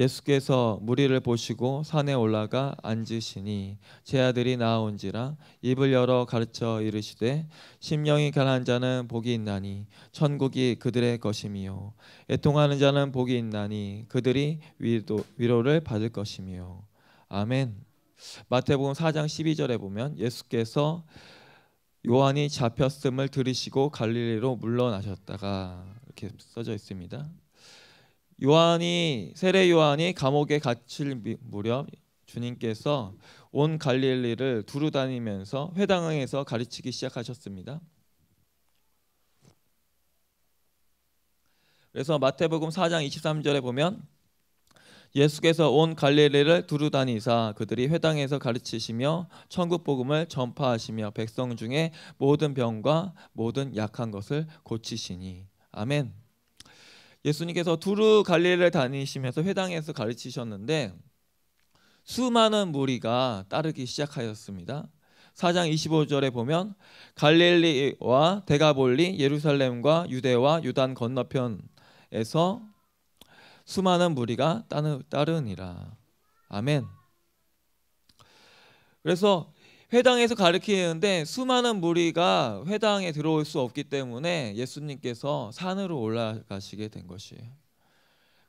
예수께서 무리를 보시고 산에 올라가 앉으시니 제 아들이 나온지라 입을 열어 가르쳐 이르시되 심령이 가난한 자는 복이 있나니 천국이 그들의 것임이요 애통하는 자는 복이 있나니 그들이 위로, 위로를 받을 것임이요 아멘 마태복음 4장 12절에 보면 예수께서 요한이 잡혔음을 들으시고 갈릴리로 물러나셨다가 이렇게 써져 있습니다 요한이 세례 요한이 감옥에 갇힐 무렵 주님께서 온 갈릴리를 두루 다니면서 회당에서 가르치기 시작하셨습니다. 그래서 마태복음 4장 23절에 보면 예수께서 온 갈릴리를 두루 다니사 그들이 회당에서 가르치시며 천국 복음을 전파하시며 백성 중에 모든 병과 모든 약한 것을 고치시니 아멘. 예수님께서 두루 갈릴리를 다니시면서 회당에서 가르치셨는데 수많은 무리가 따르기 시작하였습니다. 4장 25절에 보면 갈릴리와 대가볼리, 예루살렘과 유대와 유단 건너편에서 수많은 무리가 따르니라. 아멘. 그래서 회당에서 가르치는데 수많은 무리가 회당에 들어올 수 없기 때문에 예수님께서 산으로 올라가시게 된 것이에요.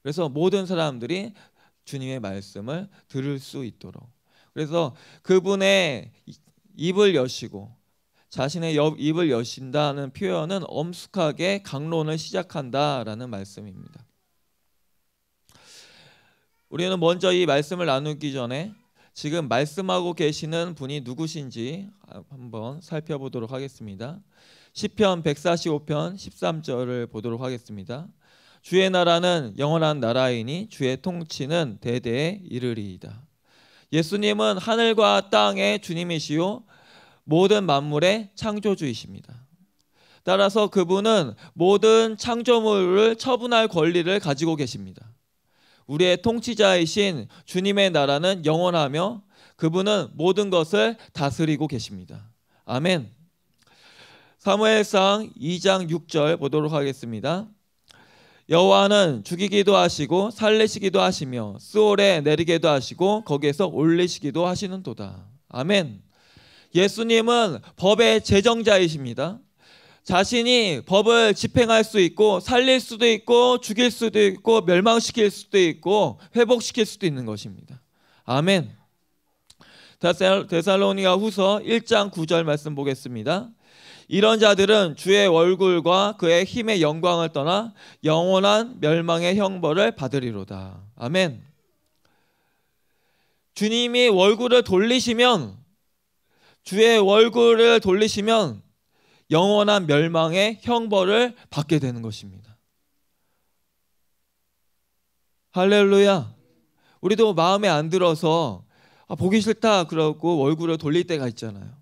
그래서 모든 사람들이 주님의 말씀을 들을 수 있도록. 그래서 그분의 입을 여시고 자신의 입을 여신다는 표현은 엄숙하게 강론을 시작한다라는 말씀입니다. 우리는 먼저 이 말씀을 나누기 전에 지금 말씀하고 계시는 분이 누구신지 한번 살펴보도록 하겠습니다. 시편 145편 13절을 보도록 하겠습니다. 주의 나라는 영원한 나라이니 주의 통치는 대대에 이르리이다. 예수님은 하늘과 땅의 주님이시요 모든 만물의 창조주이십니다. 따라서 그분은 모든 창조물을 처분할 권리를 가지고 계십니다. 우리의 통치자이신 주님의 나라는 영원하며 그분은 모든 것을 다스리고 계십니다. 아멘. 사무엘상 2장 6절 보도록 하겠습니다. 여호와는 죽이기도 하시고 살리시기도 하시며 스올에 내리게도 하시고 거기에서 올리시기도 하시는도다. 아멘. 예수님은 법의 제정자이십니다. 자신이 법을 집행할 수 있고 살릴 수도 있고 죽일 수도 있고 멸망시킬 수도 있고 회복시킬 수도 있는 것입니다. 아멘. 데살로니가 후서 1장 9절 말씀 보겠습니다. 이런 자들은 주의 얼굴과 그의 힘의 영광을 떠나 영원한 멸망의 형벌을 받으리로다. 아멘. 주님이 월굴을 돌리시면 주의 월굴을 돌리시면 영원한 멸망의 형벌을 받게 되는 것입니다. 할렐루야. 우리도 마음에 안 들어서 아, 보기 싫다 그러고 얼굴을 돌릴 때가 있잖아요.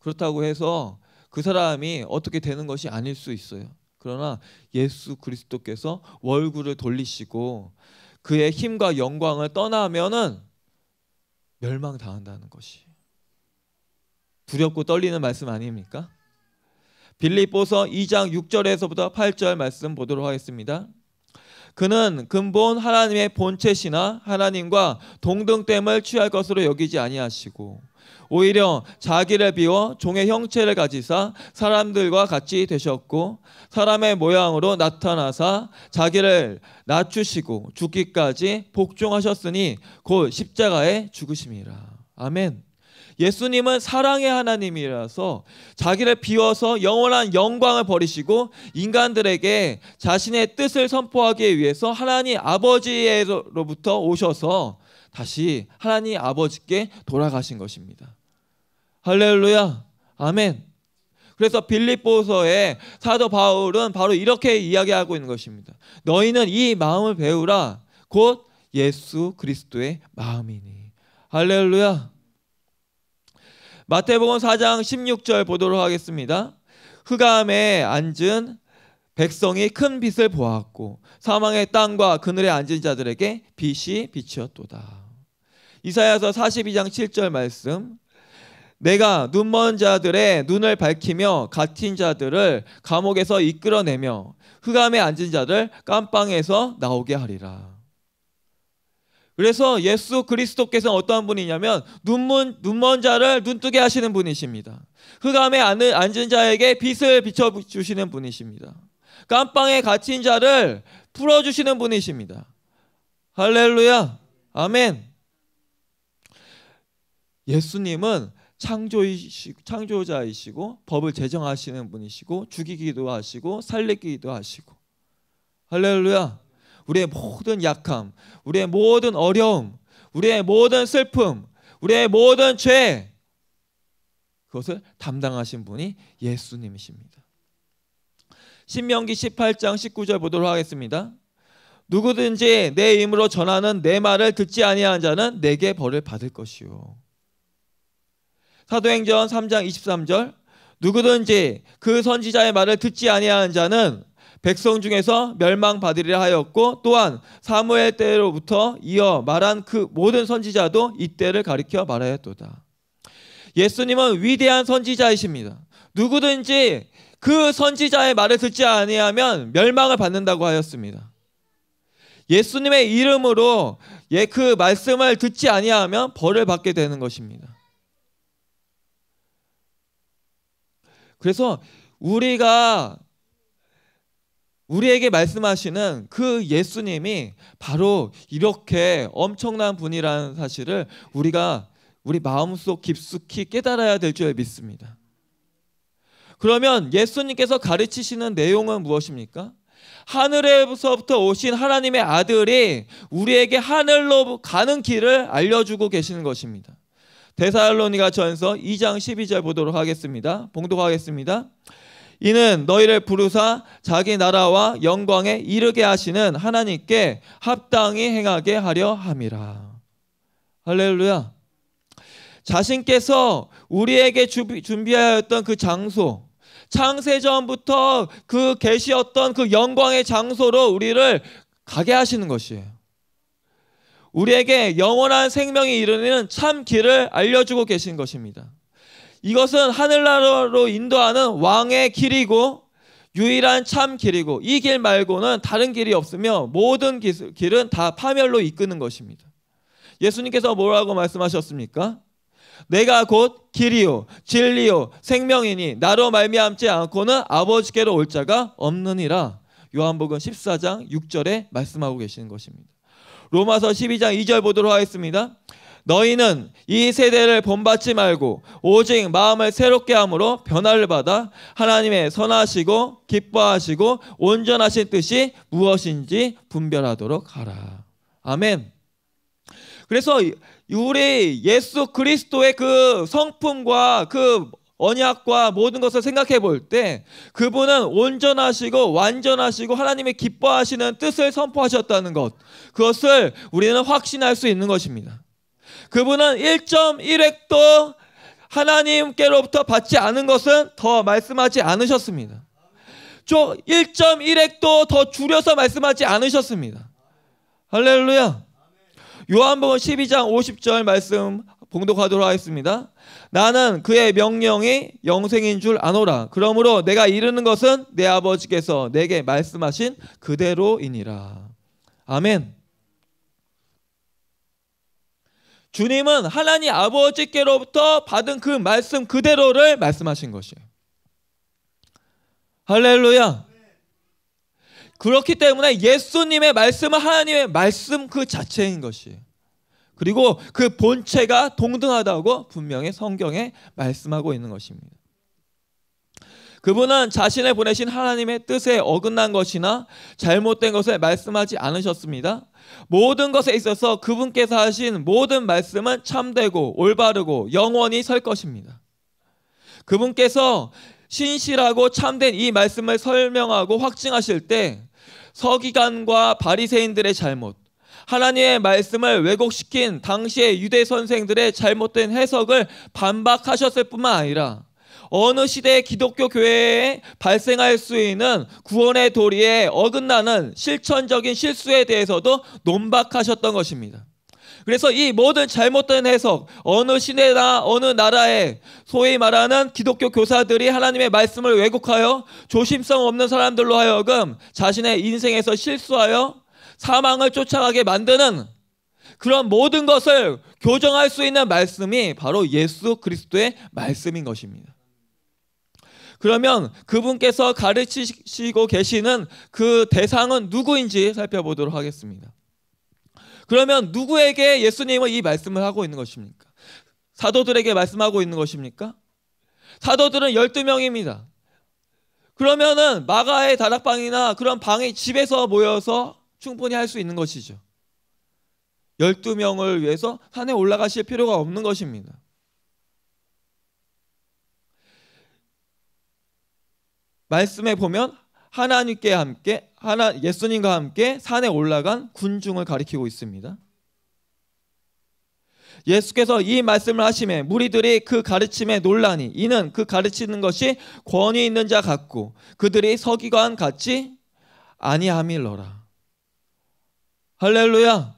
그렇다고 해서 그 사람이 어떻게 되는 것이 아닐 수 있어요. 그러나 예수 그리스도께서 얼굴을 돌리시고 그의 힘과 영광을 떠나면은 멸망당한다는 것이 두렵고 떨리는 말씀 아닙니까? 빌립보서 2장 6절에서부터 8절 말씀 보도록 하겠습니다. 그는 근본 하나님의 본체시나 하나님과 동등됨을 취할 것으로 여기지 아니하시고 오히려 자기를 비워 종의 형체를 가지사 사람들과 같이 되셨고 사람의 모양으로 나타나사 자기를 낮추시고 죽기까지 복종하셨으니 곧 십자가에 죽으심이라. 아멘. 예수님은 사랑의 하나님이라서 자기를 비워서 영원한 영광을 버리시고 인간들에게 자신의 뜻을 선포하기 위해서 하나님 아버지로부터 오셔서 다시 하나님 아버지께 돌아가신 것입니다. 할렐루야. 아멘. 그래서 빌립보서에 사도 바울은 바로 이렇게 이야기하고 있는 것입니다. 너희는 이 마음을 배우라. 곧 예수 그리스도의 마음이니. 할렐루야. 마태복음 4장 16절 보도록 하겠습니다. 흑암에 앉은 백성이 큰 빛을 보았고 사망의 땅과 그늘에 앉은 자들에게 빛이 비치었도다. 이사야서 42장 7절 말씀 내가 눈먼 자들의 눈을 밝히며 갇힌 자들을 감옥에서 이끌어내며 흑암에 앉은 자를 깜방에서 나오게 하리라. 그래서 예수 그리스도께서 어떠한 분이냐면 눈먼 눈먼 자를 눈뜨게 하시는 분이십니다. 흑암에 그 앉은 자에게 빛을 비춰 주시는 분이십니다. 깜방에 갇힌 자를 풀어 주시는 분이십니다. 할렐루야. 아멘. 예수님은 창조이시, 창조자이시고 법을 제정하시는 분이시고 죽이기도 하시고 살리기도 하시고 할렐루야 우리의 모든 약함, 우리의 모든 어려움, 우리의 모든 슬픔, 우리의 모든 죄 그것을 담당하신 분이 예수님이십니다. 신명기 18장 19절 보도록 하겠습니다. 누구든지 내 임으로 전하는 내 말을 듣지 아니한 자는 내게 벌을 받을 것이요. 사도행전 3장 23절 누구든지 그 선지자의 말을 듣지 아니한 자는 백성 중에서 멸망받으리라 하였고 또한 사무엘 때로부터 이어 말한 그 모든 선지자도 이때를 가리켜 말하였도다. 예수님은 위대한 선지자이십니다. 누구든지 그 선지자의 말을 듣지 아니하면 멸망을 받는다고 하였습니다. 예수님의 이름으로 예 그 말씀을 듣지 아니하면 벌을 받게 되는 것입니다. 그래서 우리가 우리에게 말씀하시는 그 예수님이 바로 이렇게 엄청난 분이라는 사실을 우리가 우리 마음속 깊숙이 깨달아야 될 줄 믿습니다. 그러면 예수님께서 가르치시는 내용은 무엇입니까? 하늘에서부터 오신 하나님의 아들이 우리에게 하늘로 가는 길을 알려주고 계시는 것입니다. 데살로니가 전서 2장 12절 보도록 하겠습니다. 봉독하겠습니다. 이는 너희를 부르사 자기 나라와 영광에 이르게 하시는 하나님께 합당히 행하게 하려 함이라. 할렐루야. 자신께서 우리에게 준비하였던 그 장소, 창세전부터 그 계시었던 그 영광의 장소로 우리를 가게 하시는 것이에요. 우리에게 영원한 생명이 이르는 참 길을 알려주고 계신 것입니다. 이것은 하늘나라로 인도하는 왕의 길이고 유일한 참 길이고 이 길 말고는 다른 길이 없으며 모든 길은 다 파멸로 이끄는 것입니다. 예수님께서 뭐라고 말씀하셨습니까? 내가 곧 길이요 진리요 생명이니 나로 말미암지 않고는 아버지께로 올 자가 없느니라. 요한복음 14장 6절에 말씀하고 계시는 것입니다. 로마서 12장 2절 보도록 하겠습니다. 너희는 이 세대를 본받지 말고 오직 마음을 새롭게 함으로 변화를 받아 하나님의 선하시고 기뻐하시고 온전하신 뜻이 무엇인지 분별하도록 하라. 아멘. 그래서 우리 예수 그리스도의 그 성품과 그 언약과 모든 것을 생각해 볼 때 그분은 온전하시고 완전하시고 하나님의 기뻐하시는 뜻을 선포하셨다는 것 그것을 우리는 확신할 수 있는 것입니다. 그분은 1.1획도 하나님께로부터 받지 않은 것은 더 말씀하지 않으셨습니다. 1.1획도 더 줄여서 말씀하지 않으셨습니다. 할렐루야. 요한복음 12장 50절 말씀 봉독하도록 하겠습니다. 나는 그의 명령이 영생인 줄 아노라. 그러므로 내가 이르는 것은 내 아버지께서 내게 말씀하신 그대로이니라. 아멘. 주님은 하나님 아버지께로부터 받은 그 말씀 그대로를 말씀하신 것이에요. 할렐루야. 그렇기 때문에 예수님의 말씀은 하나님의 말씀 그 자체인 것이에요. 그리고 그 본체가 동등하다고 분명히 성경에 말씀하고 있는 것입니다. 그분은 자신의 보내신 하나님의 뜻에 어긋난 것이나 잘못된 것을 말씀하지 않으셨습니다. 모든 것에 있어서 그분께서 하신 모든 말씀은 참되고 올바르고 영원히 설 것입니다. 그분께서 신실하고 참된 이 말씀을 설명하고 확증하실 때 서기관과 바리새인들의 잘못, 하나님의 말씀을 왜곡시킨 당시의 유대 선생들의 잘못된 해석을 반박하셨을 뿐만 아니라 어느 시대 의 기독교 교회에 발생할 수 있는 구원의 도리에 어긋나는 실천적인 실수에 대해서도 논박하셨던 것입니다. 그래서 이 모든 잘못된 해석, 어느 시대나 어느 나라에 소위 말하는 기독교 교사들이 하나님의 말씀을 왜곡하여 조심성 없는 사람들로 하여금 자신의 인생에서 실수하여 사망을 쫓아가게 만드는 그런 모든 것을 교정할 수 있는 말씀이 바로 예수 그리스도의 말씀인 것입니다. 그러면 그분께서 가르치시고 계시는 그 대상은 누구인지 살펴보도록 하겠습니다. 그러면 누구에게 예수님은 이 말씀을 하고 있는 것입니까? 사도들에게 말씀하고 있는 것입니까? 사도들은 12명입니다. 그러면은 마가의 다락방이나 그런 방에 집에서 모여서 충분히 할 수 있는 것이죠. 12명을 위해서 산에 올라가실 필요가 없는 것입니다. 말씀에 보면 하나님께 함께 하나 예수님과 함께 산에 올라간 군중을 가리키고 있습니다. 예수께서 이 말씀을 하심에 무리들이 그 가르침에 논란이 이는 그 가르치는 것이 권위 있는 자 같고 그들이 서기관 같이 아니함일러라. 할렐루야.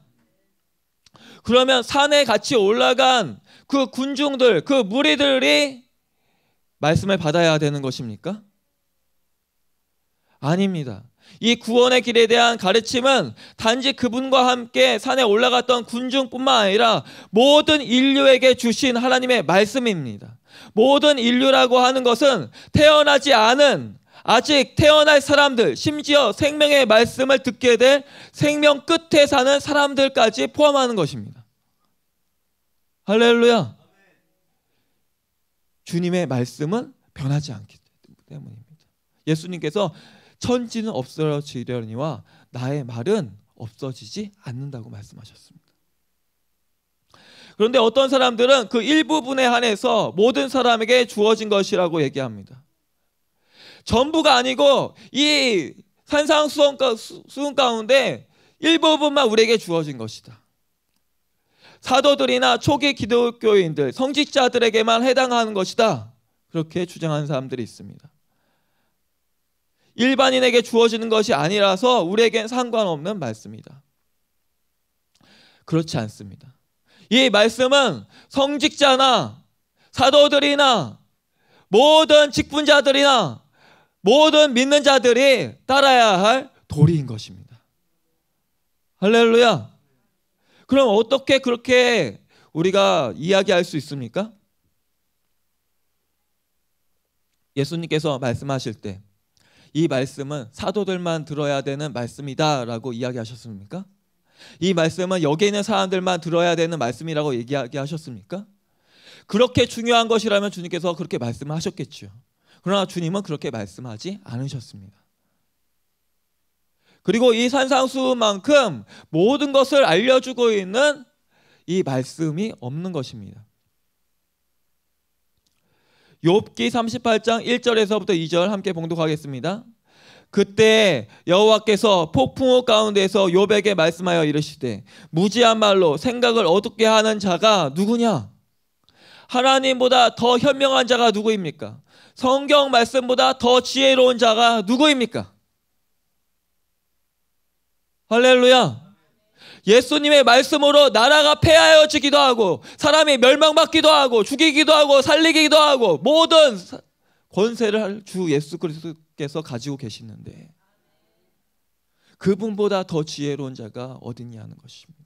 그러면 산에 같이 올라간 그 군중들, 그 무리들이 말씀을 받아야 되는 것입니까? 아닙니다. 이 구원의 길에 대한 가르침은 단지 그분과 함께 산에 올라갔던 군중뿐만 아니라 모든 인류에게 주신 하나님의 말씀입니다. 모든 인류라고 하는 것은 태어나지 않은 아직 태어날 사람들, 심지어 생명의 말씀을 듣게 될 생명 끝에 사는 사람들까지 포함하는 것입니다. 할렐루야. 주님의 말씀은 변하지 않기 때문입니다. 예수님께서 천지는 없어지려니와 나의 말은 없어지지 않는다고 말씀하셨습니다. 그런데 어떤 사람들은 그 일부분에 한해서 모든 사람에게 주어진 것이라고 얘기합니다. 전부가 아니고 이 산상수훈 가운데 일부분만 우리에게 주어진 것이다. 사도들이나 초기 기독교인들, 성직자들에게만 해당하는 것이다. 그렇게 주장하는 사람들이 있습니다. 일반인에게 주어지는 것이 아니라서 우리에겐 상관없는 말씀이다. 그렇지 않습니다. 이 말씀은 성직자나 사도들이나 모든 직분자들이나 모든 믿는 자들이 따라야 할 도리인 것입니다. 할렐루야. 그럼 어떻게 그렇게 우리가 이야기할 수 있습니까? 예수님께서 말씀하실 때이 말씀은 사도들만 들어야 되는 말씀이다라고 이야기하셨습니까? 이 말씀은 여기 있는 사람들만 들어야 되는 말씀이라고 얘기하셨습니까 그렇게 중요한 것이라면 주님께서 그렇게 말씀하셨겠죠. 그러나 주님은 그렇게 말씀하지 않으셨습니다. 그리고 이 산상수만큼 모든 것을 알려주고 있는 이 말씀이 없는 것입니다. 욥기 38장 1절에서부터 2절 함께 봉독하겠습니다. 그때 여호와께서 폭풍우 가운데서 욥에게 말씀하여 이르시되 무지한 말로 생각을 어둡게 하는 자가 누구냐? 하나님보다 더 현명한 자가 누구입니까? 성경 말씀보다 더 지혜로운 자가 누구입니까? 할렐루야. 예수님의 말씀으로 나라가 폐하여지기도 하고 사람이 멸망받기도 하고 죽이기도 하고 살리기도 하고 모든 권세를 주 예수 그리스도께서 가지고 계시는데 그분보다 더 지혜로운 자가 어딨냐 는 것입니다.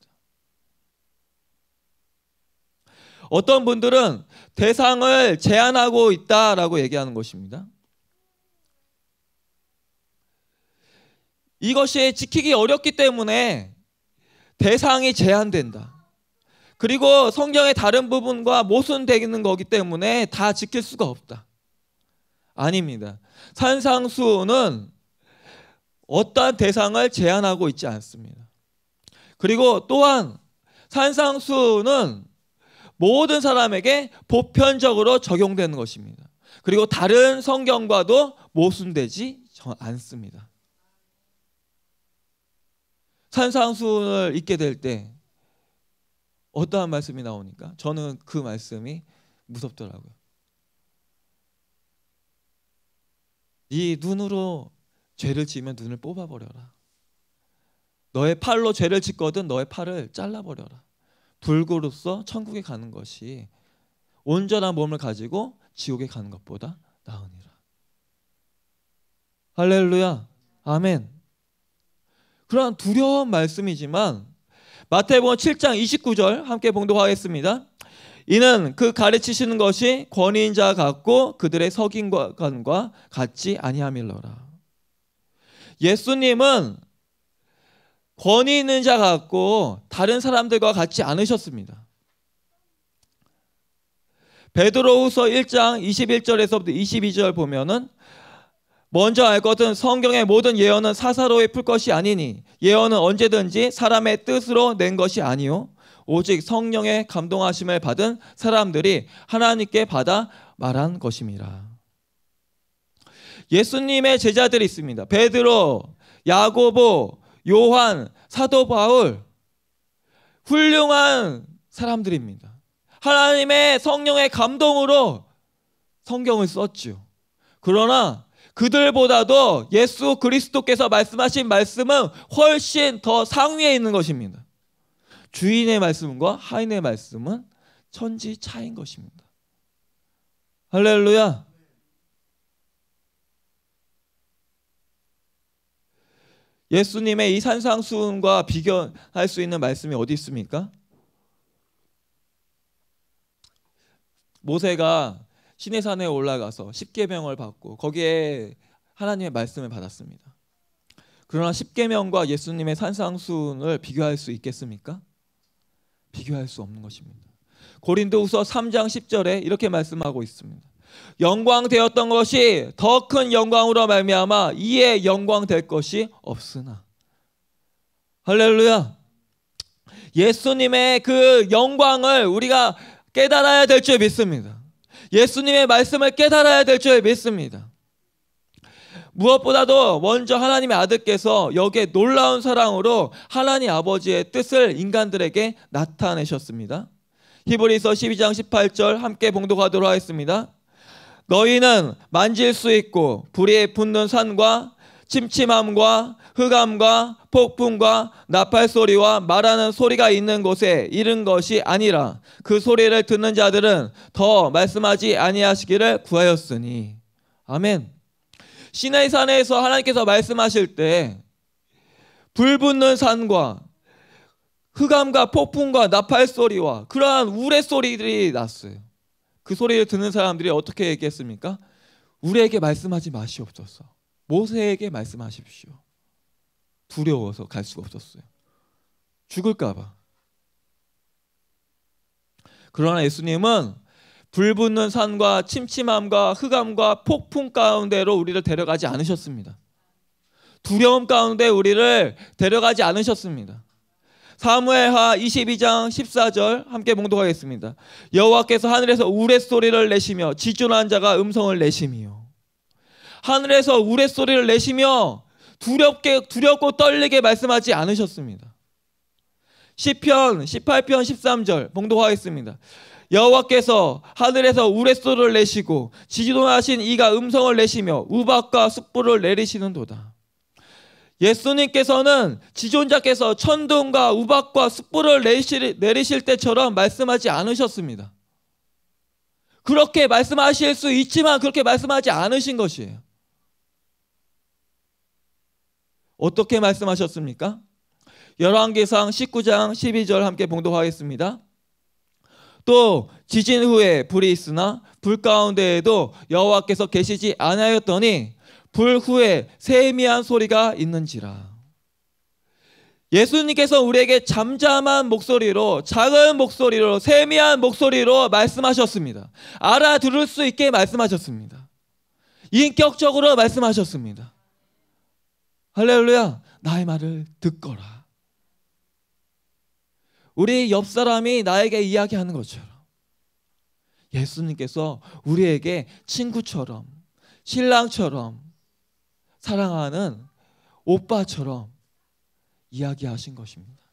어떤 분들은 대상을 제한하고 있다라고 얘기하는 것입니다. 이것이 지키기 어렵기 때문에 대상이 제한된다. 그리고 성경의 다른 부분과 모순되는 거기 때문에 다 지킬 수가 없다. 아닙니다. 산상수는 어떠한 대상을 제한하고 있지 않습니다. 그리고 또한 산상수는 모든 사람에게 보편적으로 적용되는 것입니다. 그리고 다른 성경과도 모순되지 않습니다. 산상수훈을 읽게 될 때 어떠한 말씀이 나오니까 저는 그 말씀이 무섭더라고요. 이 네 눈으로 죄를 지면 눈을 뽑아 버려라. 너의 팔로 죄를 짓거든 너의 팔을 잘라 버려라. 불구로서 천국에 가는 것이 온전한 몸을 가지고 지옥에 가는 것보다 나으니라. 할렐루야. 아멘. 그러 두려운 말씀이지만 마태복음 7장 29절 함께 봉독하겠습니다. 이는 그 가르치시는 것이 권위인 자 같고 그들의 석인관과 같지 아니하밀러라. 예수님은 권위 있는 자 같고 다른 사람들과 같지 않으셨습니다. 베드로후서 1장 21절에서부터 22절 보면은 먼저 알거든 성경의 모든 예언은 사사로이 풀 것이 아니니 예언은 언제든지 사람의 뜻으로 낸 것이 아니요 오직 성령의 감동하심을 받은 사람들이 하나님께 받아 말한 것입니다. 예수님의 제자들이 있습니다. 베드로, 야고보, 요한, 사도 바울 훌륭한 사람들입니다. 하나님의 성령의 감동으로 성경을 썼지 그러나 그들보다도 예수 그리스도께서 말씀하신 말씀은 훨씬 더 상위에 있는 것입니다. 주인의 말씀과 하인의 말씀은 천지 차인 것입니다. 할렐루야. 예수님의 이 산상수훈과 비교할 수 있는 말씀이 어디 있습니까? 모세가 시내산에 올라가서 십계명을 받고 거기에 하나님의 말씀을 받았습니다. 그러나 십계명과 예수님의 산상순을 비교할 수 있겠습니까? 비교할 수 없는 것입니다. 고린도후서 3장 10절에 이렇게 말씀하고 있습니다. 영광 되었던 것이 더 큰 영광으로 말미암아 이에 영광 될 것이 없으나 할렐루야. 예수님의 그 영광을 우리가 깨달아야 될 줄 믿습니다. 예수님의 말씀을 깨달아야 될 줄 믿습니다. 무엇보다도 먼저 하나님의 아들께서 여기에 놀라운 사랑으로 하나님 아버지의 뜻을 인간들에게 나타내셨습니다. 히브리서 12장 18절 함께 봉독하도록 하겠습니다. 너희는 만질 수 있고 불에 붙는 산과 침침함과 흑암과 폭풍과 나팔 소리와 말하는 소리가 있는 곳에 이른 것이 아니라 그 소리를 듣는 자들은 더 말씀하지 아니하시기를 구하였으니 아멘. 시나 산에서 하나님께서 말씀하실 때 불붙는 산과 흑암과 폭풍과 나팔 소리와 그러한 우레 소리들이 났어요. 그 소리를 듣는 사람들이 어떻게 얘기했습니까? 우리에게 말씀하지 마시옵소서. 모세에게 말씀하십시오. 두려워서 갈 수가 없었어요. 죽을까 봐. 그러나 예수님은 불붙는 산과 침침함과 흑암과 폭풍 가운데로 우리를 데려가지 않으셨습니다. 두려움 가운데 우리를 데려가지 않으셨습니다. 사무엘하 22장 14절 함께 봉독하겠습니다. 여호와께서 하늘에서 우레소리를 내시며 지존한 자가 음성을 내시며 하늘에서 우레소리를 내시며 두렵게 두렵고 떨리게 말씀하지 않으셨습니다. 시편 18편 13절 봉독하겠습니다. 여호와께서 하늘에서 우레소를 내시고 지지도하신 이가 음성을 내시며 우박과 숯불을 내리시는도다. 예수님께서는 지존자께서 천둥과 우박과 숯불을 내리 내리실 때처럼 말씀하지 않으셨습니다. 그렇게 말씀하실 수 있지만 그렇게 말씀하지 않으신 것이에요. 어떻게 말씀하셨습니까? 열왕기상 19장 12절 함께 봉독하겠습니다. 또 지진 후에 불이 있으나 불 가운데에도 여호와께서 계시지 아니하였더니 불 후에 세미한 소리가 있는지라. 예수님께서 우리에게 잠잠한 목소리로 작은 목소리로 세미한 목소리로 말씀하셨습니다. 알아들을 수 있게 말씀하셨습니다. 인격적으로 말씀하셨습니다. 할렐루야. 나의 말을 듣거라. 우리 옆 사람이 나에게 이야기하는 것처럼 예수님께서 우리에게 친구처럼 신랑처럼 사랑하는 오빠처럼 이야기하신 것입니다.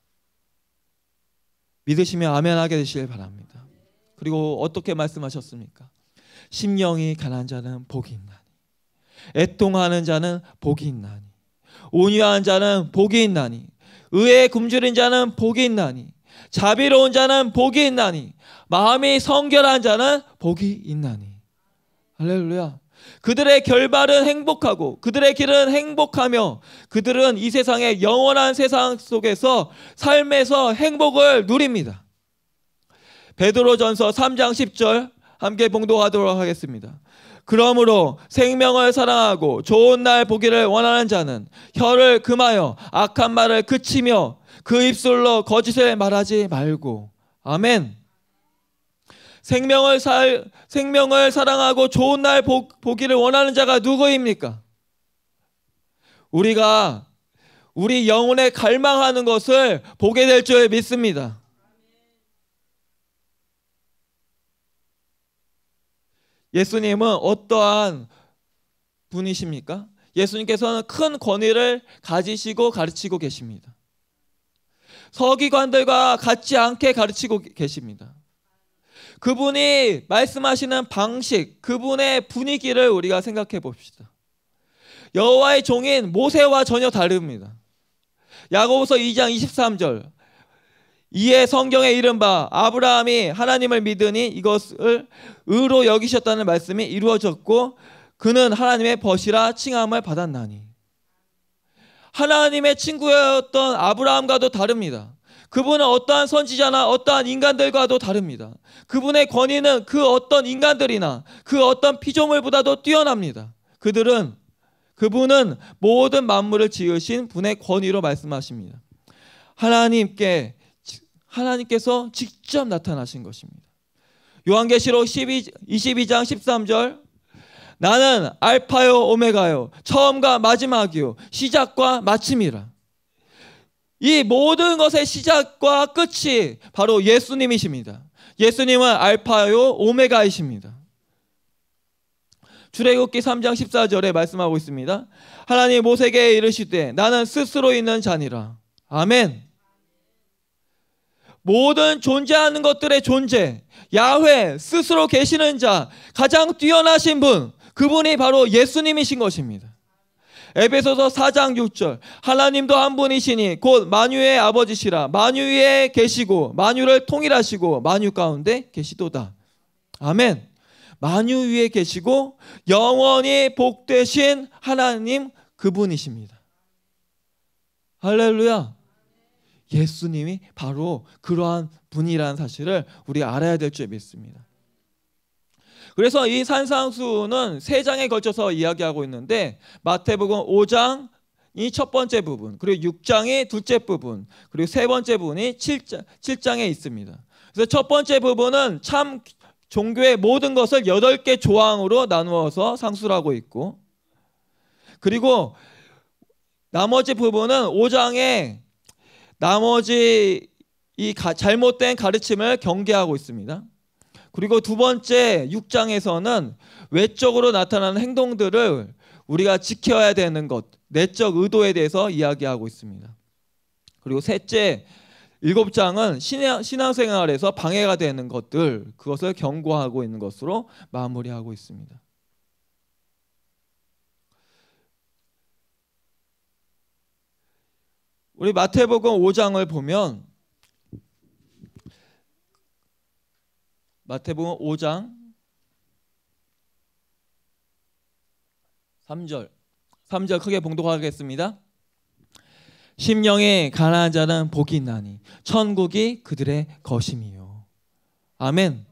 믿으시면 아멘하게 되시길 바랍니다. 그리고 어떻게 말씀하셨습니까? 심령이 가난 자는 복이 있나니 애통하는 자는 복이 있나니 온유한 자는 복이 있나니 의에 굶주린 자는 복이 있나니 자비로운 자는 복이 있나니 마음이 성결한 자는 복이 있나니 할렐루야 그들의 결말은 행복하고 그들의 길은 행복하며 그들은 이 세상의 영원한 세상 속에서 삶에서 행복을 누립니다. 베드로전서 3장 10절 함께 봉독하도록 하겠습니다. 그러므로 생명을 사랑하고 좋은 날 보기를 원하는 자는 혀를 금하여 악한 말을 그치며 그 입술로 거짓을 말하지 말고 아멘. 생명을 살 생명을 사랑하고 좋은 날 보, 보기를 원하는 자가 누구입니까? 우리가 우리 영혼에 갈망하는 것을 보게 될 줄 믿습니다. 예수님은 어떠한 분이십니까? 예수님께서는 큰 권위를 가지시고 가르치고 계십니다. 서기관들과 같지 않게 가르치고 계십니다. 그분이 말씀하시는 방식, 그분의 분위기를 우리가 생각해 봅시다. 여호와의 종인 모세와 전혀 다릅니다. 야고보서 2장 23절. 이에 성경에 이른바 아브라함이 하나님을 믿으니 이것을 의로 여기셨다는 말씀이 이루어졌고 그는 하나님의 벗이라 칭함을 받았나니 하나님의 친구였던 아브라함과도 다릅니다. 그분은 어떠한 선지자나 어떠한 인간들과도 다릅니다. 그분의 권위는 그 어떤 인간들이나 그 어떤 피조물보다도 뛰어납니다. 그들은 그분은 모든 만물을 지으신 분의 권위로 말씀하십니다. 하나님께 하나님께서 직접 나타나신 것입니다. 요한계시록 12, 22장 13절 나는 알파요 오메가요 처음과 마지막이요 시작과 마침이라 이 모든 것의 시작과 끝이 바로 예수님이십니다. 예수님은 알파요 오메가이십니다. 주레굽기 3장 14절에 말씀하고 있습니다. 하나님 모세에게 이르시되 나는 스스로 있는 자니라. 아멘. 모든 존재하는 것들의 존재, 야훼, 스스로 계시는 자, 가장 뛰어나신 분, 그분이 바로 예수님이신 것입니다. 에베소서 4장 6절 하나님도 한 분이시니 곧 만유의 아버지시라 만유 에 계시고 만유를 통일하시고 만유 가운데 계시도다. 아멘. 만유 위에 계시고 영원히 복되신 하나님 그분이십니다. 할렐루야. 예수님이 바로 그러한 분이라는 사실을 우리가 알아야 될 줄 믿습니다. 그래서 이 산상수는 세 장에 걸쳐서 이야기하고 있는데 마태복음 5장 이첫 번째 부분, 그리고 6장의 둘째 부분, 그리고 세 번째 부분이 7장, 7장에 있습니다. 그래서 첫 번째 부분은 참 종교의 모든 것을 여개 조항으로 나누어서 상수하고 있고, 그리고 나머지 부분은 5장의 나머지 이 가, 잘못된 가르침을 경계하고 있습니다. 그리고 두 번째 6장에서는 외적으로 나타나는 행동들을 우리가 지켜야 되는 것, 내적 의도에 대해서 이야기하고 있습니다. 그리고 셋째 7장은 신앙생활에서 방해가 되는 것들, 그것을 경고하고 있는 것으로 마무리하고 있습니다. 우리 마태복음 5장을 보면 마태복음 5장 3절 3절 크게 봉독하겠습니다. 심령의 가난한 자는 복이 있나니 천국이 그들의 것임이요. 아멘.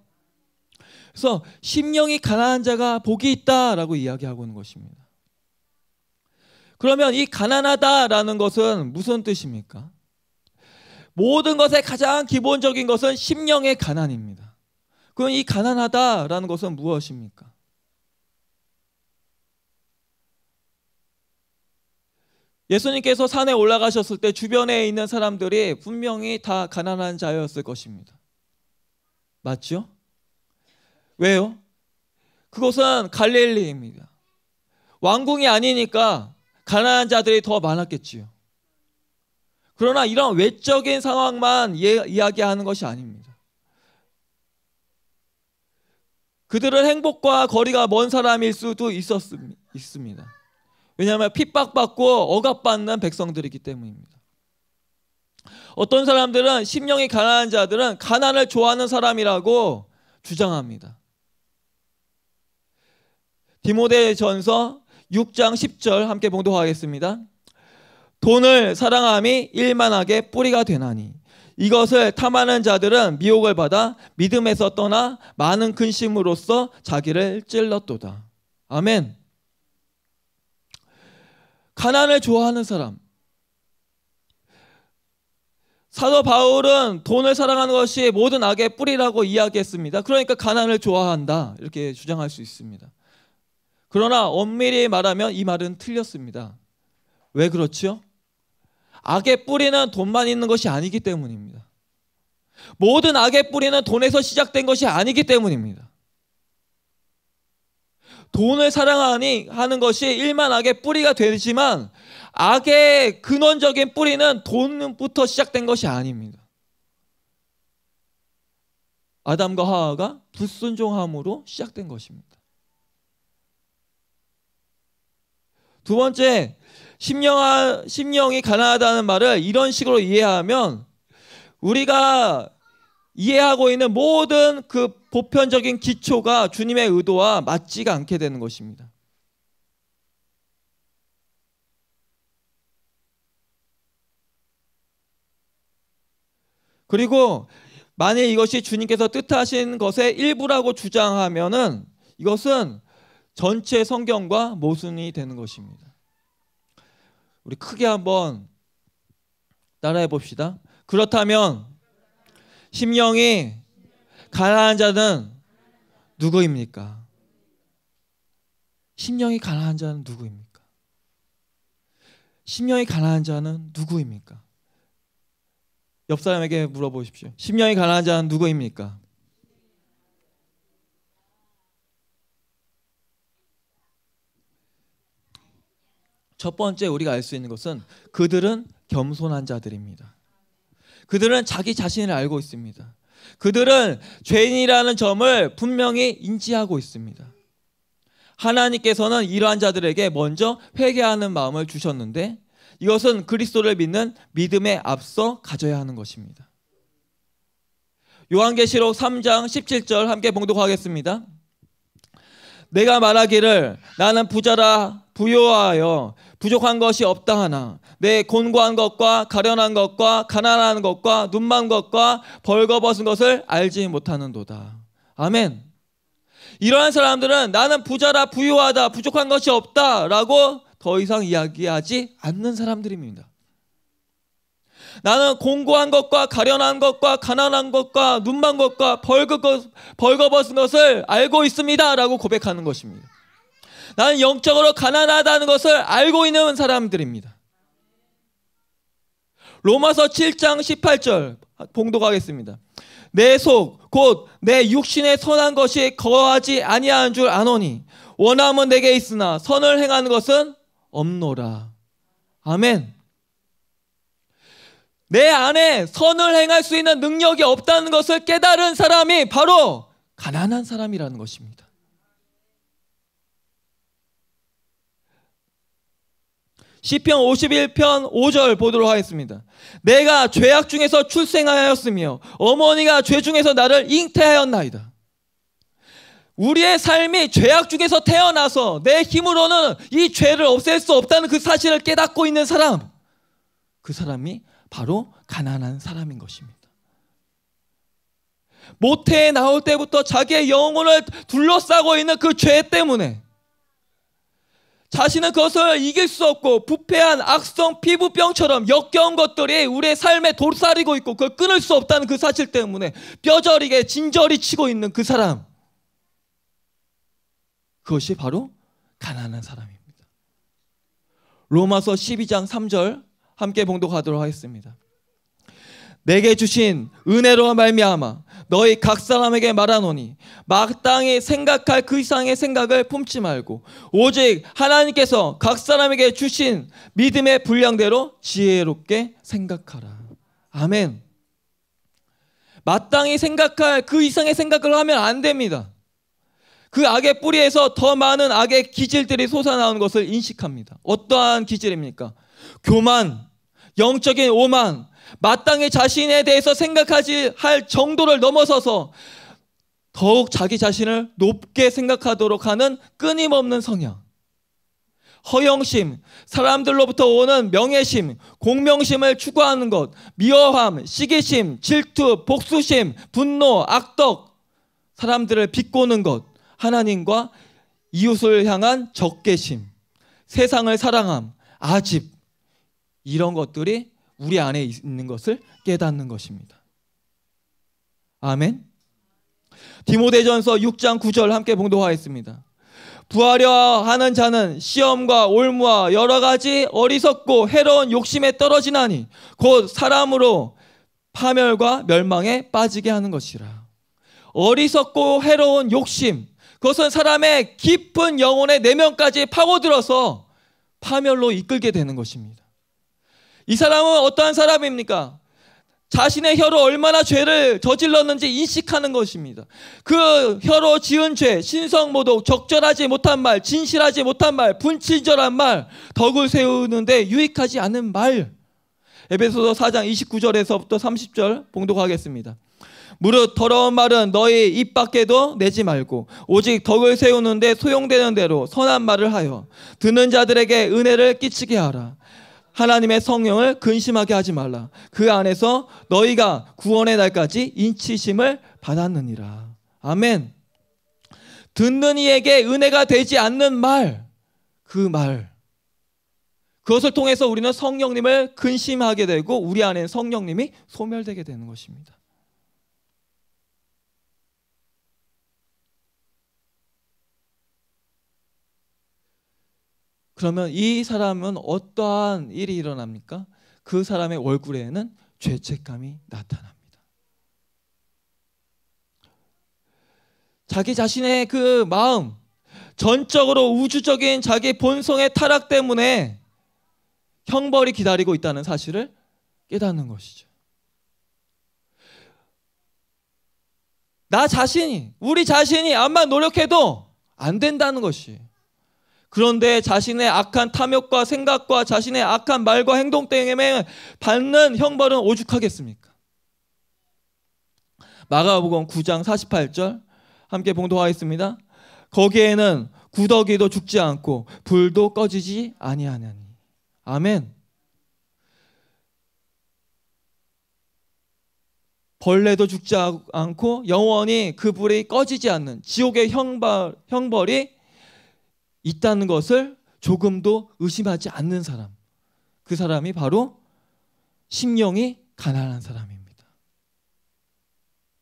그래서 심령이 가난한 자가 복이 있다라고 이야기하고 있는 것입니다. 그러면 이 가난하다라는 것은 무슨 뜻입니까? 모든 것의 가장 기본적인 것은 심령의 가난입니다. 그럼 이 가난하다라는 것은 무엇입니까? 예수님께서 산에 올라가셨을 때 주변에 있는 사람들이 분명히 다 가난한 자였을 것입니다. 맞죠? 왜요? 그것은 갈릴리입니다. 왕궁이 아니니까 가난한 자들이 더 많았겠지요. 그러나 이런 외적인 상황만 예, 이야기하는 것이 아닙니다. 그들은 행복과 거리가 먼 사람일 수도 있었 있습니다. 왜냐하면 핍박받고 억압받는 백성들이기 때문입니다. 어떤 사람들은 심령이 가난한 자들은 가난을 좋아하는 사람이라고 주장합니다. 디모데전서 6장 10절 함께 봉독하겠습니다. 돈을 사랑함이 일만하게 뿌리가 되나니 이것을 탐하는 자들은 미혹을 받아 믿음에서 떠나 많은 근심으로써 자기를 찔렀도다. 아멘. 가난을 좋아하는 사람. 사도 바울은 돈을 사랑하는 것이 모든 악의 뿌리라고 이야기했습니다. 그러니까 가난을 좋아한다. 이렇게 주장할 수 있습니다. 그러나 엄밀히 말하면 이 말은 틀렸습니다. 왜그렇죠 악의 뿌리는 돈만 있는 것이 아니기 때문입니다. 모든 악의 뿌리는 돈에서 시작된 것이 아니기 때문입니다. 돈을 사랑하니 하는 것이 일만 악의 뿌리가 되지만 악의 근원적인 뿌리는 돈부터 시작된 것이 아닙니다. 아담과 하와가 불순종함으로 시작된 것입니다. 두 번째, 심령 심령이 가난하다는 말을 이런 식으로 이해하면 우리가 이해하고 있는 모든 그 보편적인 기초가 주님의 의도와 맞지가 않게 되는 것입니다. 그리고 만일 이것이 주님께서 뜻하신 것의 일부라고 주장하면은 이것은 전체 성경과 모순이 되는 것입니다. 우리 크게 한번 따라해 봅시다. 그렇다면 심령이 가난한 자는 누구입니까? 심령이 가난한 자는 누구입니까? 심령이 가난한 자는 누구입니까? 옆 사람에게 물어보십시오. 심령이 가난한 자는 누구입니까? 첫 번째 우리가 알 수 있는 것은 그들은 겸손한 자들입니다. 그들은 자기 자신을 알고 있습니다. 그들은 죄인이라는 점을 분명히 인지하고 있습니다. 하나님께서는 이러한 자들에게 먼저 회개하는 마음을 주셨는데 이것은 그리스도를 믿는 믿음에 앞서 가져야 하는 것입니다. 요한계시록 3장 17절 함께 봉독하겠습니다. 내가 말하기를 나는 부자라 부여하여 부족한 것이 없다 하나 내 곤고한 것과 가련한 것과 가난한 것과 눈만 것과 벌거벗은 것을 알지 못하는도다. 아멘. 이러한 사람들은 나는 부자라 부유하다 부족한 것이 없다라고 더 이상 이야기하지 않는 사람들입니다. 나는 공고한 것과 가련한 것과 가난한 것과 눈만 것과 벌거벗은 것을 알고 있습니다. 라고 고백하는 것입니다. 나는 영적으로 가난하다는 것을 알고 있는 사람들입니다. 로마서 7장 18절 봉독하겠습니다. 내 속, 곧 내 육신의 선한 것이 거하지 아니하는 줄 아노니 원함은 내게 있으나 선을 행하는 것은 없노라. 아멘. 내 안에 선을 행할 수 있는 능력이 없다는 것을 깨달은 사람이 바로 가난한 사람이라는 것입니다. 1 0편 51편 5절 보도록 하겠습니다. 내가 죄악 중에서 출생하였으며 어머니가 죄 중에서 나를 잉태하였나이다. 우리의 삶이 죄악 중에서 태어나서 내 힘으로는 이 죄를 없앨 수 없다는 그 사실을 깨닫고 있는 사람. 그 사람이 바로 가난한 사람인 것입니다. 모태에 나올 때부터 자기의 영혼을 둘러싸고 있는 그 죄 때문에 자신은 그것을 이길 수 없고 부패한 악성 피부병처럼 역겨운 것들이 우리의 삶에 돌살이고 있고 그걸 끊을 수 없다는 그 사실 때문에 뼈저리게 진저리 치고 있는 그 사람 그것이 바로 가난한 사람입니다. 로마서 12장 3절 함께 봉독하도록 하겠습니다. 내게 주신 은혜로 말미암아 너희 각 사람에게 말하노니 마땅히 생각할 그 이상의 생각을 품지 말고 오직 하나님께서 각 사람에게 주신 믿음의 분량대로 지혜롭게 생각하라. 아멘. 마땅히 생각할 그 이상의 생각을 하면 안 됩니다. 그 악의 뿌리에서 더 많은 악의 기질들이 솟아나오는 것을 인식합니다. 어떠한 기질입니까? 교만, 영적인 오만, 마땅히 자신에 대해서 생각하지 할 정도를 넘어서서 더욱 자기 자신을 높게 생각하도록 하는 끊임없는 성향. 허영심, 사람들로부터 오는 명예심, 공명심을 추구하는 것, 미워함, 시기심, 질투, 복수심, 분노, 악덕, 사람들을 비꼬는 것, 하나님과 이웃을 향한 적개심, 세상을 사랑함, 아집, 이런 것들이 우리 안에 있는 것을 깨닫는 것입니다. 아멘. 디모데전서 6장 9절 함께 봉도하였습니다. 부하려 하는 자는 시험과 올무와 여러 가지 어리석고 해로운 욕심에 떨어지나니 곧 사람으로 파멸과 멸망에 빠지게 하는 것이라. 어리석고 해로운 욕심 그것은 사람의 깊은 영혼의 내면까지 파고들어서 파멸로 이끌게 되는 것입니다. 이 사람은 어떠한 사람입니까? 자신의 혀로 얼마나 죄를 저질렀는지 인식하는 것입니다. 그 혀로 지은 죄, 신성모독, 적절하지 못한 말, 진실하지 못한 말, 분친절한 말, 덕을 세우는데 유익하지 않은 말. 에베소서 4장 29절에서부터 30절 봉독하겠습니다. 무릇 더러운 말은 너희 입 밖에도 내지 말고 오직 덕을 세우는데 소용되는 대로 선한 말을 하여 듣는 자들에게 은혜를 끼치게 하라. 하나님의 성령을 근심하게 하지 말라. 그 안에서 너희가 구원의 날까지 인치심을 받았느니라. 아멘. 듣는 이에게 은혜가 되지 않는 말, 그 말. 그것을 통해서 우리는 성령님을 근심하게 되고 우리 안에 성령님이 소멸되게 되는 것입니다. 그러면 이 사람은 어떠한 일이 일어납니까? 그 사람의 얼굴에는 죄책감이 나타납니다. 자기 자신의 그 마음, 전적으로 우주적인 자기 본성의 타락 때문에 형벌이 기다리고 있다는 사실을 깨닫는 것이죠. 나 자신이, 우리 자신이 암만 노력해도 안 된다는 것이 그런데 자신의 악한 탐욕과 생각과 자신의 악한 말과 행동 때문에 받는 형벌은 오죽하겠습니까? 마가복음 9장 48절 함께 봉독하겠습니다. 거기에는 구더기도 죽지 않고 불도 꺼지지 아니하니 아멘. 벌레도 죽지 않고 영원히 그 불이 꺼지지 않는 지옥의 형벌, 형벌이 있다는 것을 조금도 의심하지 않는 사람. 그 사람이 바로 심령이 가난한 사람입니다.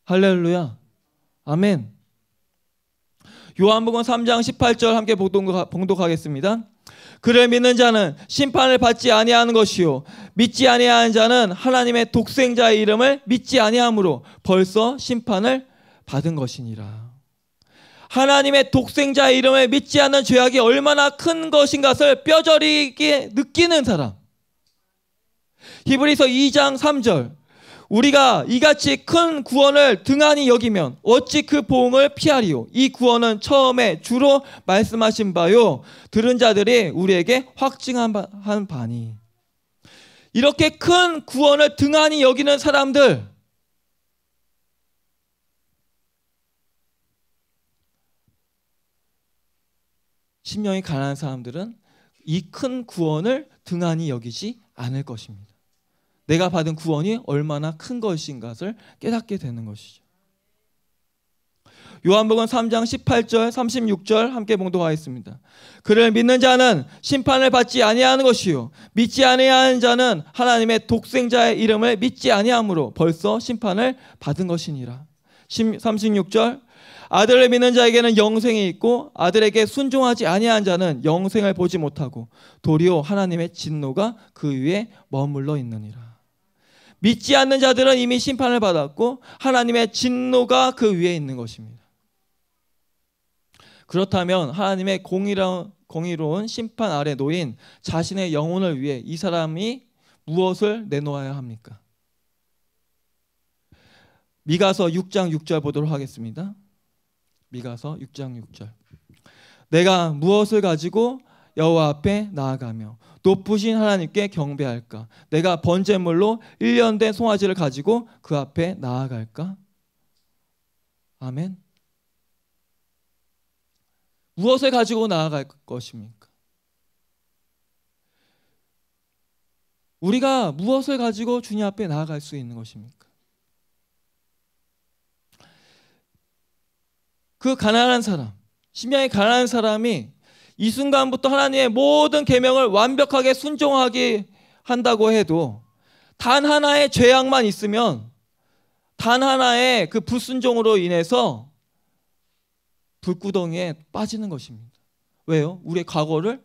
할렐루야. 아멘. 요한복음 3장 18절 함께 봉독하겠습니다. 그를 믿는 자는 심판을 받지 아니하는 것이요 믿지 아니하는 자는 하나님의 독생자의 이름을 믿지 아니하므로 벌써 심판을 받은 것이니라. 하나님의 독생자의 이름을 믿지 않는 죄악이 얼마나 큰 것인가를 뼈저리게 느끼는 사람. 히브리서 2장 3절. 우리가 이같이 큰 구원을 등한히 여기면 어찌 그 보응을 피하리요? 이 구원은 처음에 주로 말씀하신 바요. 들은 자들이 우리에게 확증한 바, 한 바니. 이렇게 큰 구원을 등한히 여기는 사람들. 심령이 가난한 사람들은 이 큰 구원을 등한히 여기지 않을 것입니다. 내가 받은 구원이 얼마나 큰 것인 것을 깨닫게 되는 것이죠. 요한복음 3장 18절 36절 함께 봉독하겠습니다. 그를 믿는 자는 심판을 받지 아니하는 것이요 믿지 아니하는 자는 하나님의 독생자의 이름을 믿지 아니함으로 벌써 심판을 받은 것이니라. 36절 아들을 믿는 자에게는 영생이 있고 아들에게 순종하지 아니한 자는 영생을 보지 못하고 도리어 하나님의 진노가 그 위에 머물러 있느니라. 믿지 않는 자들은 이미 심판을 받았고 하나님의 진노가 그 위에 있는 것입니다. 그렇다면 하나님의 공의로운, 공의로운 심판 아래 놓인 자신의 영혼을 위해 이 사람이 무엇을 내놓아야 합니까? 미가서 6장 6절 보도록 하겠습니다. 미가서 6장 6절. 내가 무엇을 가지고 여호와 앞에 나아가며 높으신 하나님께 경배할까? 내가 번제물로 1년 된 송아지를 가지고 그 앞에 나아갈까? 아멘. 무엇을 가지고 나아갈 것입니까? 우리가 무엇을 가지고 주님 앞에 나아갈 수 있는 것입니까? 그 가난한 사람, 심양이 가난한 사람이 이 순간부터 하나님의 모든 계명을 완벽하게 순종하게 한다고 해도 단 하나의 죄악만 있으면 단 하나의 그 불순종으로 인해서 불구덩이에 빠지는 것입니다. 왜요? 우리의 과거를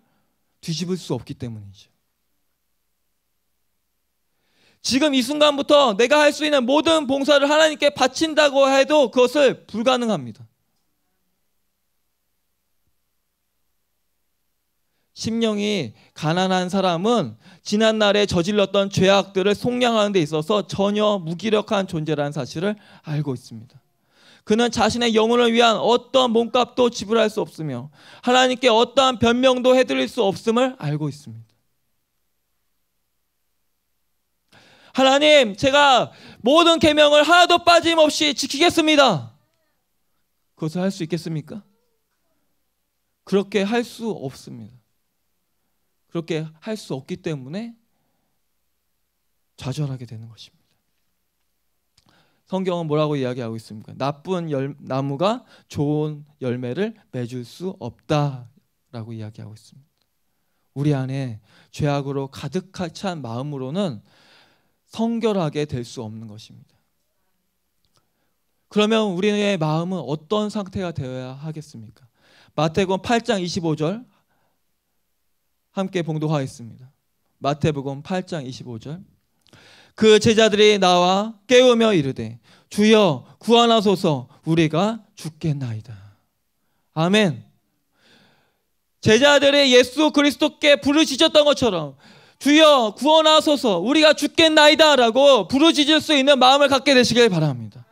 뒤집을 수 없기 때문이죠. 지금 이 순간부터 내가 할 수 있는 모든 봉사를 하나님께 바친다고 해도 그것을 불가능합니다. 심령이 가난한 사람은 지난날에 저질렀던 죄악들을 속량하는 데 있어서 전혀 무기력한 존재라는 사실을 알고 있습니다. 그는 자신의 영혼을 위한 어떠한 몸값도 지불할 수 없으며 하나님께 어떠한 변명도 해드릴 수 없음을 알고 있습니다. 하나님, 제가 모든 계명을 하나도 빠짐없이 지키겠습니다. 그것을 할 수 있겠습니까? 그렇게 할 수 없습니다. 그렇게 할 수 없기 때문에 좌절하게 되는 것입니다. 성경은 뭐라고 이야기하고 있습니까? 나쁜 열, 나무가 좋은 열매를 맺을 수 없다라고 이야기하고 있습니다. 우리 안에 죄악으로 가득 찬 마음으로는 성결하게 될 수 없는 것입니다. 그러면 우리의 마음은 어떤 상태가 되어야 하겠습니까? 마태복음 8장 25절 함께 봉독하겠습니다. 마태복음 8장 25절. 그 제자들이 나와 깨우며 이르되 주여 구원하소서 우리가 죽겠나이다. 아멘. 제자들의 예수 그리스도께 부르짖었던 것처럼 주여 구원하소서 우리가 죽겠나이다라고 부르짖을 수 있는 마음을 갖게 되시길 바랍니다.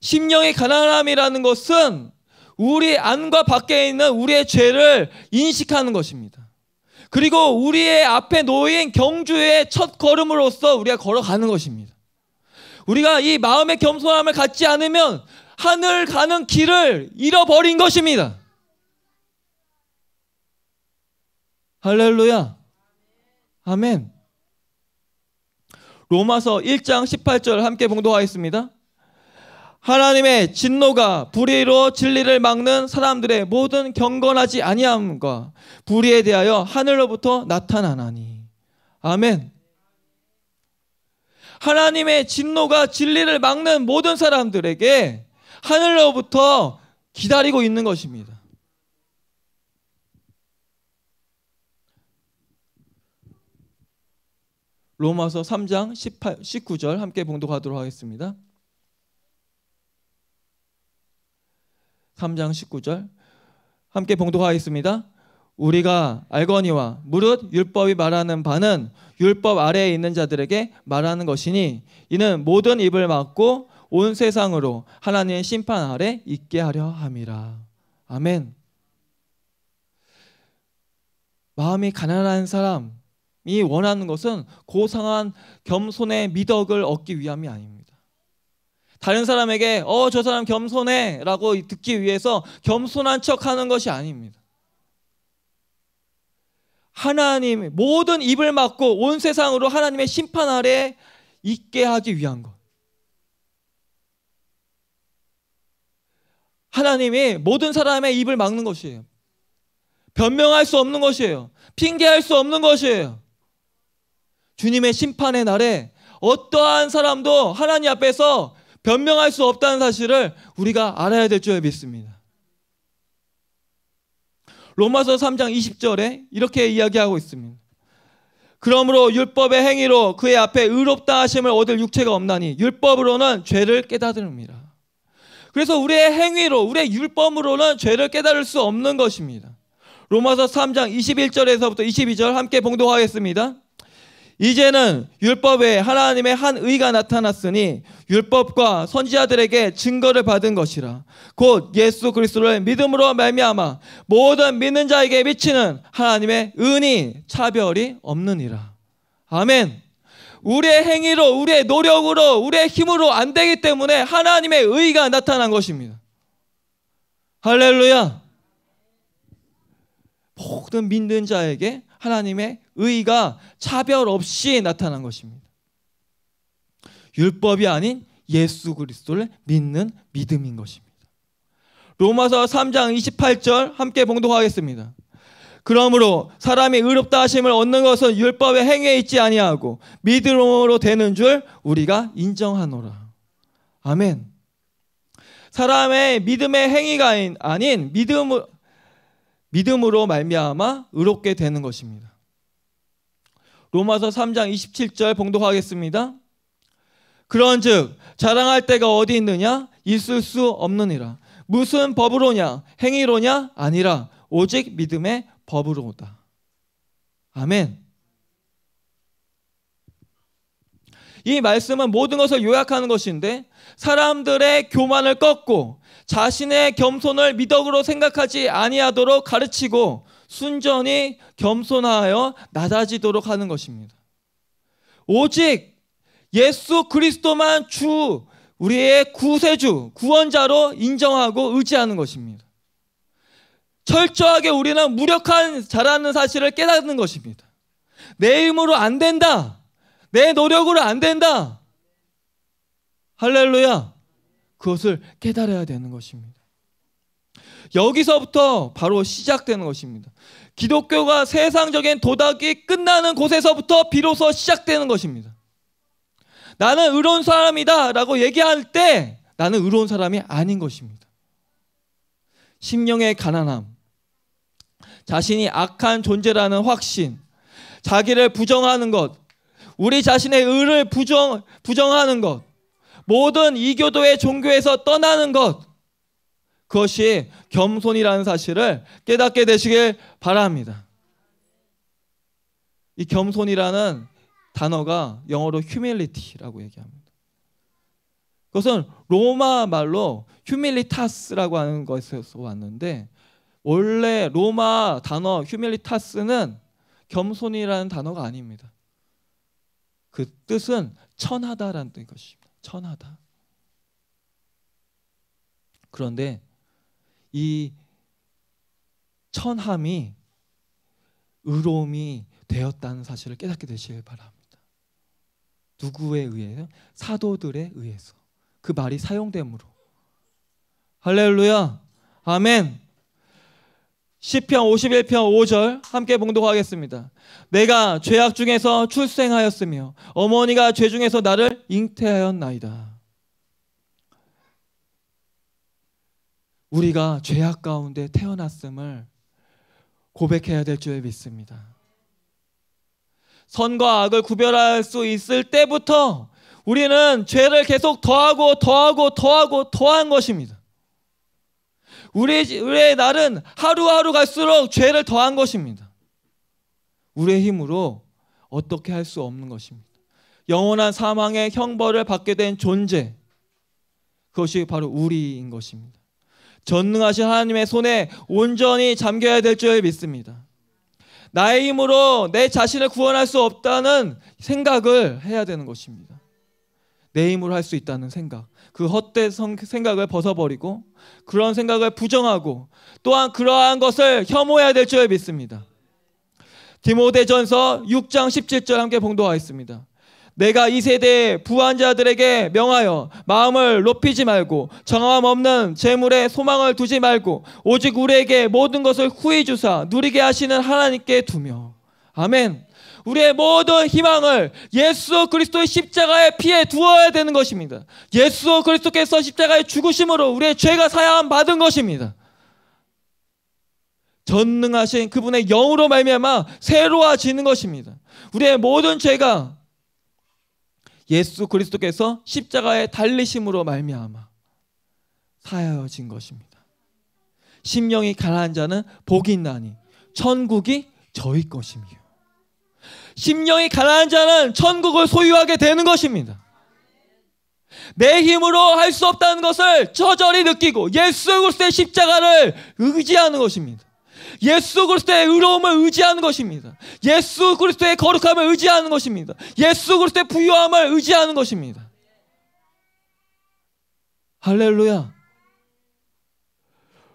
심령의 가난함이라는 것은 우리 안과 밖에 있는 우리의 죄를 인식하는 것입니다. 그리고 우리의 앞에 놓인 경주의 첫걸음으로써 우리가 걸어가는 것입니다. 우리가 이 마음의 겸손함을 갖지 않으면 하늘 가는 길을 잃어버린 것입니다. 할렐루야. 아멘. 로마서 1장 18절 함께 봉독하겠습니다. 하나님의 진노가 불의로 진리를 막는 사람들의 모든 경건하지 아니함과 불의에 대하여 하늘로부터 나타나나니. 아멘. 하나님의 진노가 진리를 막는 모든 사람들에게 하늘로부터 기다리고 있는 것입니다. 로마서 3장 18, 19절 함께 봉독하도록 하겠습니다. 3장 19절 함께 봉독하겠습니다. 우리가 알거니와 무릇 율법이 말하는 바는 율법 아래에 있는 자들에게 말하는 것이니 이는 모든 입을 막고 온 세상으로 하나님의 심판 아래 있게 하려 함이라. 아멘. 마음이 가난한 사람이 원하는 것은 고상한 겸손의 미덕을 얻기 위함이 아닙니다. 다른 사람에게 어 저 사람 겸손해라고 듣기 위해서 겸손한 척하는 것이 아닙니다. 하나님 모든 입을 막고 온 세상으로 하나님의 심판 아래 있게 하기 위한 것. 하나님이 모든 사람의 입을 막는 것이에요. 변명할 수 없는 것이에요. 핑계할 수 없는 것이에요. 주님의 심판의 날에 어떠한 사람도 하나님 앞에서 변명할 수 없다는 사실을 우리가 알아야 될 줄 믿습니다. 로마서 3장 20절에 이렇게 이야기하고 있습니다. 그러므로 율법의 행위로 그의 앞에 의롭다 하심을 얻을 육체가 없나니 율법으로는 죄를 깨닫음이라. 그래서 우리의 행위로 우리의 율법으로는 죄를 깨달을 수 없는 것입니다. 로마서 3장 21절에서부터 22절 함께 봉독하겠습니다. 이제는 율법에 하나님의 한 의가 나타났으니 율법과 선지자들에게 증거를 받은 것이라 곧 예수 그리스도를 믿음으로 말미암아 모든 믿는 자에게 미치는 하나님의 은이 차별이 없느니라 아멘 우리의 행위로 우리의 노력으로 우리의 힘으로 안 되기 때문에 하나님의 의가 나타난 것입니다 할렐루야 모든 믿는 자에게 하나님의 의가 차별 없이 나타난 것입니다. 율법이 아닌 예수 그리스도를 믿는 믿음인 것입니다. 로마서 3장 28절 함께 봉독하겠습니다. 그러므로 사람이 의롭다 하심을 얻는 것은 율법의 행위에 있지 아니하고 믿음으로 되는 줄 우리가 인정하노라. 아멘. 사람의 믿음의 행위가 아닌 믿음 믿음으로 말미암아 의롭게 되는 것입니다. 로마서 3장 27절 봉독하겠습니다. 그런즉 자랑할 때가 어디 있느냐 있을 수 없느니라. 무슨 법으로냐 행위로냐 아니라 오직 믿음의 법으로다. 아멘. 이 말씀은 모든 것을 요약하는 것인데 사람들의 교만을 꺾고 자신의 겸손을 미덕으로 생각하지 아니하도록 가르치고 순전히 겸손하여 낮아지도록 하는 것입니다. 오직 예수 그리스도만 주 우리의 구세주 구원자로 인정하고 의지하는 것입니다. 철저하게 우리는 무력한 자라는 사실을 깨닫는 것입니다. 내 힘으로 안 된다. 내 노력으로 안 된다. 할렐루야. 그것을 깨달아야 되는 것입니다. 여기서부터 바로 시작되는 것입니다. 기독교가 세상적인 도닥이 끝나는 곳에서부터 비로소 시작되는 것입니다. 나는 의로운 사람이다 라고 얘기할 때 나는 의로운 사람이 아닌 것입니다. 심령의 가난함, 자신이 악한 존재라는 확신, 자기를 부정하는 것, 우리 자신의 의를 부정, 부정하는 것, 모든 이교도의 종교에서 떠나는 것. 그것이 겸손이라는 사실을 깨닫게 되시길 바랍니다. 이 겸손이라는 단어가 영어로 humility라고 얘기합니다. 그것은 로마 말로 humilitas라고 하는 것에서 왔는데 원래 로마 단어 humilitas는 겸손이라는 단어가 아닙니다. 그 뜻은 천하다라는 뜻입니다. 천하다. 그런데 이 천함이 의로움이 되었다는 사실을 깨닫게 되시길 바랍니다. 누구에 의해요? 사도들에 의해서 그 말이 사용됨으로 할렐루야, 아멘. 시편 51편 5절 함께 봉독하겠습니다. 내가 죄악 중에서 출생하였으며 어머니가 죄 중에서 나를 잉태하였나이다. 우리가 죄악 가운데 태어났음을 고백해야 될 줄 믿습니다. 선과 악을 구별할 수 있을 때부터 우리는 죄를 계속 더하고 더하고 더하고 더한 것입니다. 우리의, 우리의 날은 하루하루 갈수록 죄를 더한 것입니다. 우리의 힘으로 어떻게 할 수 없는 것입니다. 영원한 사망의 형벌을 받게 된 존재. 그것이 바로 우리인 것입니다. 전능하신 하나님의 손에 온전히 잠겨야 될 줄 믿습니다. 나의 힘으로 내 자신을 구원할 수 없다는 생각을 해야 되는 것입니다. 내 힘으로 할 수 있다는 생각. 그 헛된 생각을 벗어버리고 그런 생각을 부정하고 또한 그러한 것을 혐오해야 될 줄 믿습니다. 디모데전서 6장 17절 함께 봉도하겠습니다. 내가 이 세대의 부한자들에게 명하여 마음을 높이지 말고 정함 없는 재물에 소망을 두지 말고 오직 우리에게 모든 것을 후히 주사 누리게 하시는 하나님께 두며 아멘. 우리의 모든 희망을 예수 그리스도의 십자가에 피해 두어야 되는 것입니다. 예수 그리스도께서 십자가에 죽으심으로 우리의 죄가 사함 받은 것입니다. 전능하신 그분의 영으로 말미암아 새로워지는 것입니다. 우리의 모든 죄가 예수 그리스도께서 십자가에 달리심으로 말미암아 사여진 것입니다. 심령이 가라앉 자는 복이 나니 천국이 저희 것이며 심령이 가난한 자는 천국을 소유하게 되는 것입니다. 내 힘으로 할 수 없다는 것을 처절히 느끼고 예수 그리스도의 십자가를 의지하는 것입니다. 예수 그리스도의 의로움을 의지하는 것입니다. 예수 그리스도의 거룩함을 의지하는 것입니다. 예수 그리스도의 부유함을 의지하는 것입니다. 할렐루야.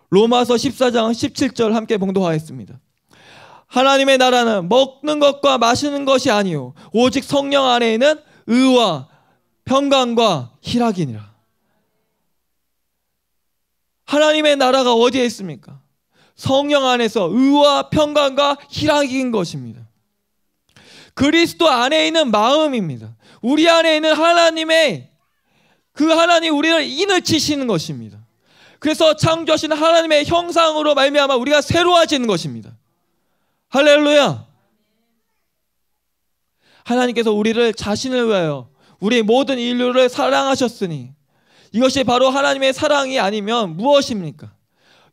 로마서 14장 17절 함께 봉독하겠습니다. 하나님의 나라는 먹는 것과 마시는 것이 아니요 오직 성령 안에 있는 의와 평강과 희락이니라. 하나님의 나라가 어디에 있습니까? 성령 안에서 의와 평강과 희락인 것입니다. 그리스도 안에 있는 마음입니다. 우리 안에 있는 하나님의 그 하나님 우리를 인을 치시는 것입니다. 그래서 창조하신 하나님의 형상으로 말미암아 우리가 새로워지는 것입니다. 할렐루야! 하나님께서 우리를 자신을 위하여 우리 모든 인류를 사랑하셨으니 이것이 바로 하나님의 사랑이 아니면 무엇입니까?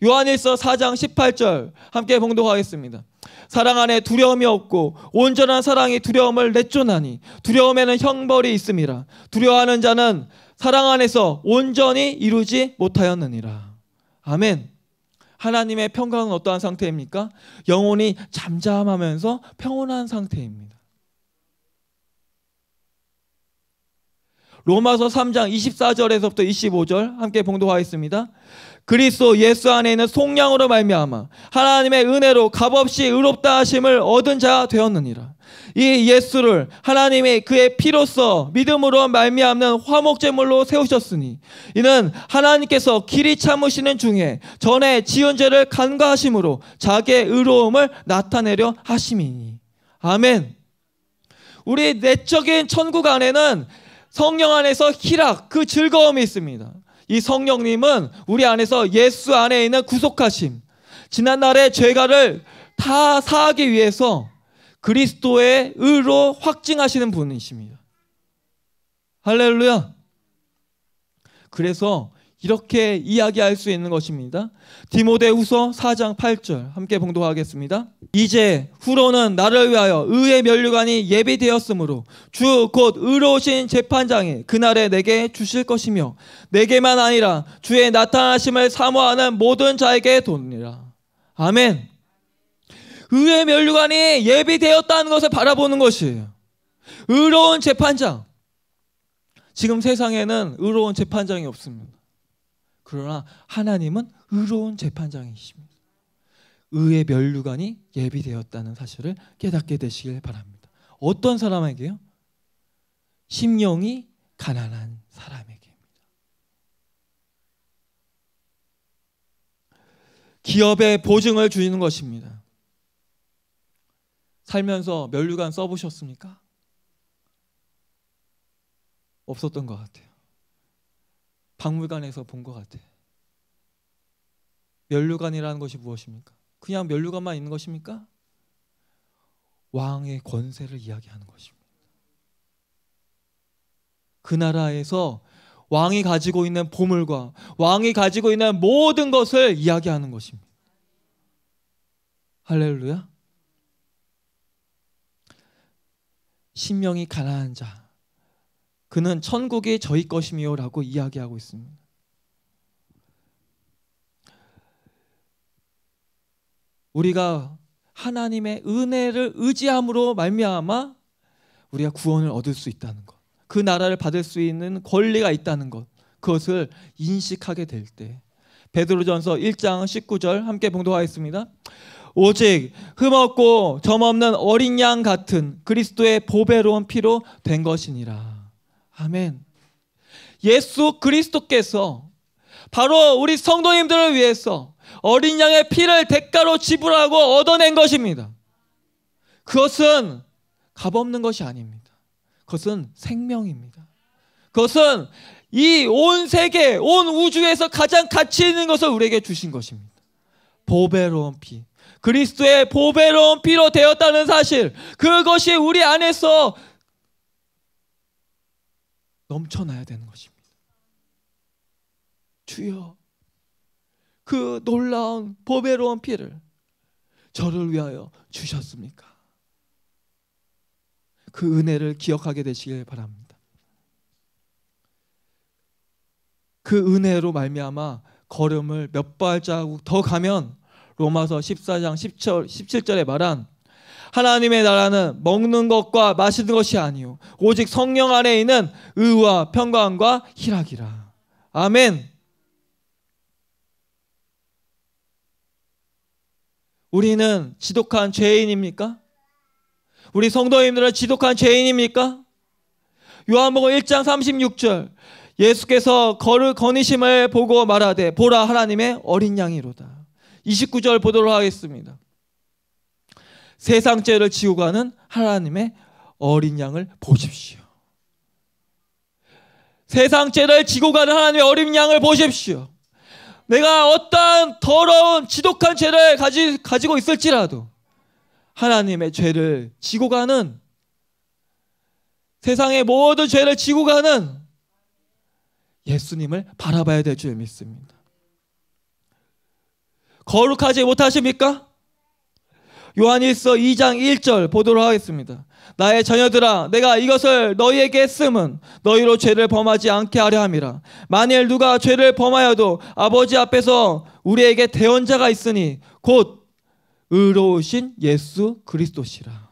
요한일서 4장 18절 함께 봉독하겠습니다. 사랑 안에 두려움이 없고 온전한 사랑이 두려움을 내쫓나니 두려움에는 형벌이 있음이라 두려워하는 자는 사랑 안에서 온전히 이루지 못하였느니라. 아멘. 하나님의 평강은 어떠한 상태입니까? 영혼이 잠잠하면서 평온한 상태입니다. 로마서 3장 24절에서부터 25절 함께 봉독하겠습니다. 그리스도 예수 안에 있는 속량으로 말미암아 하나님의 은혜로 값없이 의롭다 하심을 얻은 자 되었느니라. 이 예수를 하나님의 그의 피로써 믿음으로 말미암는 화목제물로 세우셨으니 이는 하나님께서 길이 참으시는 중에 전에 지은 죄를 간과하심으로 자기의 의로움을 나타내려 하심이니 아멘. 우리 내적인 천국 안에는 성령 안에서 희락 그 즐거움이 있습니다. 이 성령님은 우리 안에서 예수 안에 있는 구속하심 지난날의 죄가를 다 사하기 위해서 그리스도의 의로 확증하시는 분이십니다. 할렐루야. 그래서 이렇게 이야기할 수 있는 것입니다. 디모데후서 4장 8절 함께 봉독하겠습니다. 이제 후로는 나를 위하여 의의 면류관이 예비되었으므로 주 곧 의로우신 재판장이 그날에 내게 주실 것이며 내게만 아니라 주의 나타나심을 사모하는 모든 자에게 돈이라. 아멘. 의회 면류관이 예비되었다는 것을 바라보는 것이에요. 의로운 재판장. 지금 세상에는 의로운 재판장이 없습니다. 그러나 하나님은 의로운 재판장이십니다. 의의 면류관이 예비되었다는 사실을 깨닫게 되시길 바랍니다. 어떤 사람에게요? 심령이 가난한 사람에게입니다. 기업의 보증을 주는 것입니다. 살면서 면류관 써보셨습니까? 없었던 것 같아요. 박물관에서 본 것 같아요. 면류관이라는 것이 무엇입니까? 그냥 면류관만 있는 것입니까? 왕의 권세를 이야기하는 것입니다. 그 나라에서 왕이 가지고 있는 보물과 왕이 가지고 있는 모든 것을 이야기하는 것입니다. 할렐루야. 신명이 가라앉은 자 그는 천국이 저희 것이며라고 이야기하고 있습니다. 우리가 하나님의 은혜를 의지함으로 말미암아 우리가 구원을 얻을 수 있다는 것, 그 나라를 받을 수 있는 권리가 있다는 것, 그것을 인식하게 될때 베드로전서 1장 19절 함께 봉독하겠습니다. 오직 흠없고 점없는 어린 양 같은 그리스도의 보배로운 피로 된 것이니라. 아멘. 예수 그리스도께서 바로 우리 성도님들을 위해서 어린 양의 피를 대가로 지불하고 얻어낸 것입니다. 그것은 값없는 것이 아닙니다. 그것은 생명입니다. 그것은 이 온 세계, 온 우주에서 가장 가치 있는 것을 우리에게 주신 것입니다. 보배로운 피. 그리스도의 보배로운 피로 되었다는 사실, 그것이 우리 안에서 넘쳐나야 되는 것입니다. 주여, 그 놀라운 보배로운 피를 저를 위하여 주셨습니까? 그 은혜를 기억하게 되시길 바랍니다. 그 은혜로 말미암아 걸음을 몇 발자국 더 가면 로마서 14장 10절, 17절에 말한 하나님의 나라는 먹는 것과 마시는 것이 아니오 오직 성령 안에 있는 의와 평강과 희락이라. 아멘. 우리는 지독한 죄인입니까? 우리 성도님들은 지독한 죄인입니까? 요한복음 1장 36절 예수께서 거르 거니심을 보고 말하되 보라 하나님의 어린 양이로다. 29절 보도록 하겠습니다. 세상 죄를 지고 가는 하나님의 어린 양을 보십시오. 세상 죄를 지고 가는 하나님의 어린 양을 보십시오. 내가 어떠한 더러운 지독한 죄를 가지, 가지고 있을지라도 하나님의 죄를 지고 가는 세상의 모든 죄를 지고 가는 예수님을 바라봐야 될 줄 믿습니다. 거룩하지 못하십니까? 요한일서 2장 1절 보도록 하겠습니다. 나의 자녀들아 내가 이것을 너희에게 쓰은 너희로 죄를 범하지 않게 하려 함이라. 만일 누가 죄를 범하여도 아버지 앞에서 우리에게 대언자가 있으니 곧 의로우신 예수 그리스도시라.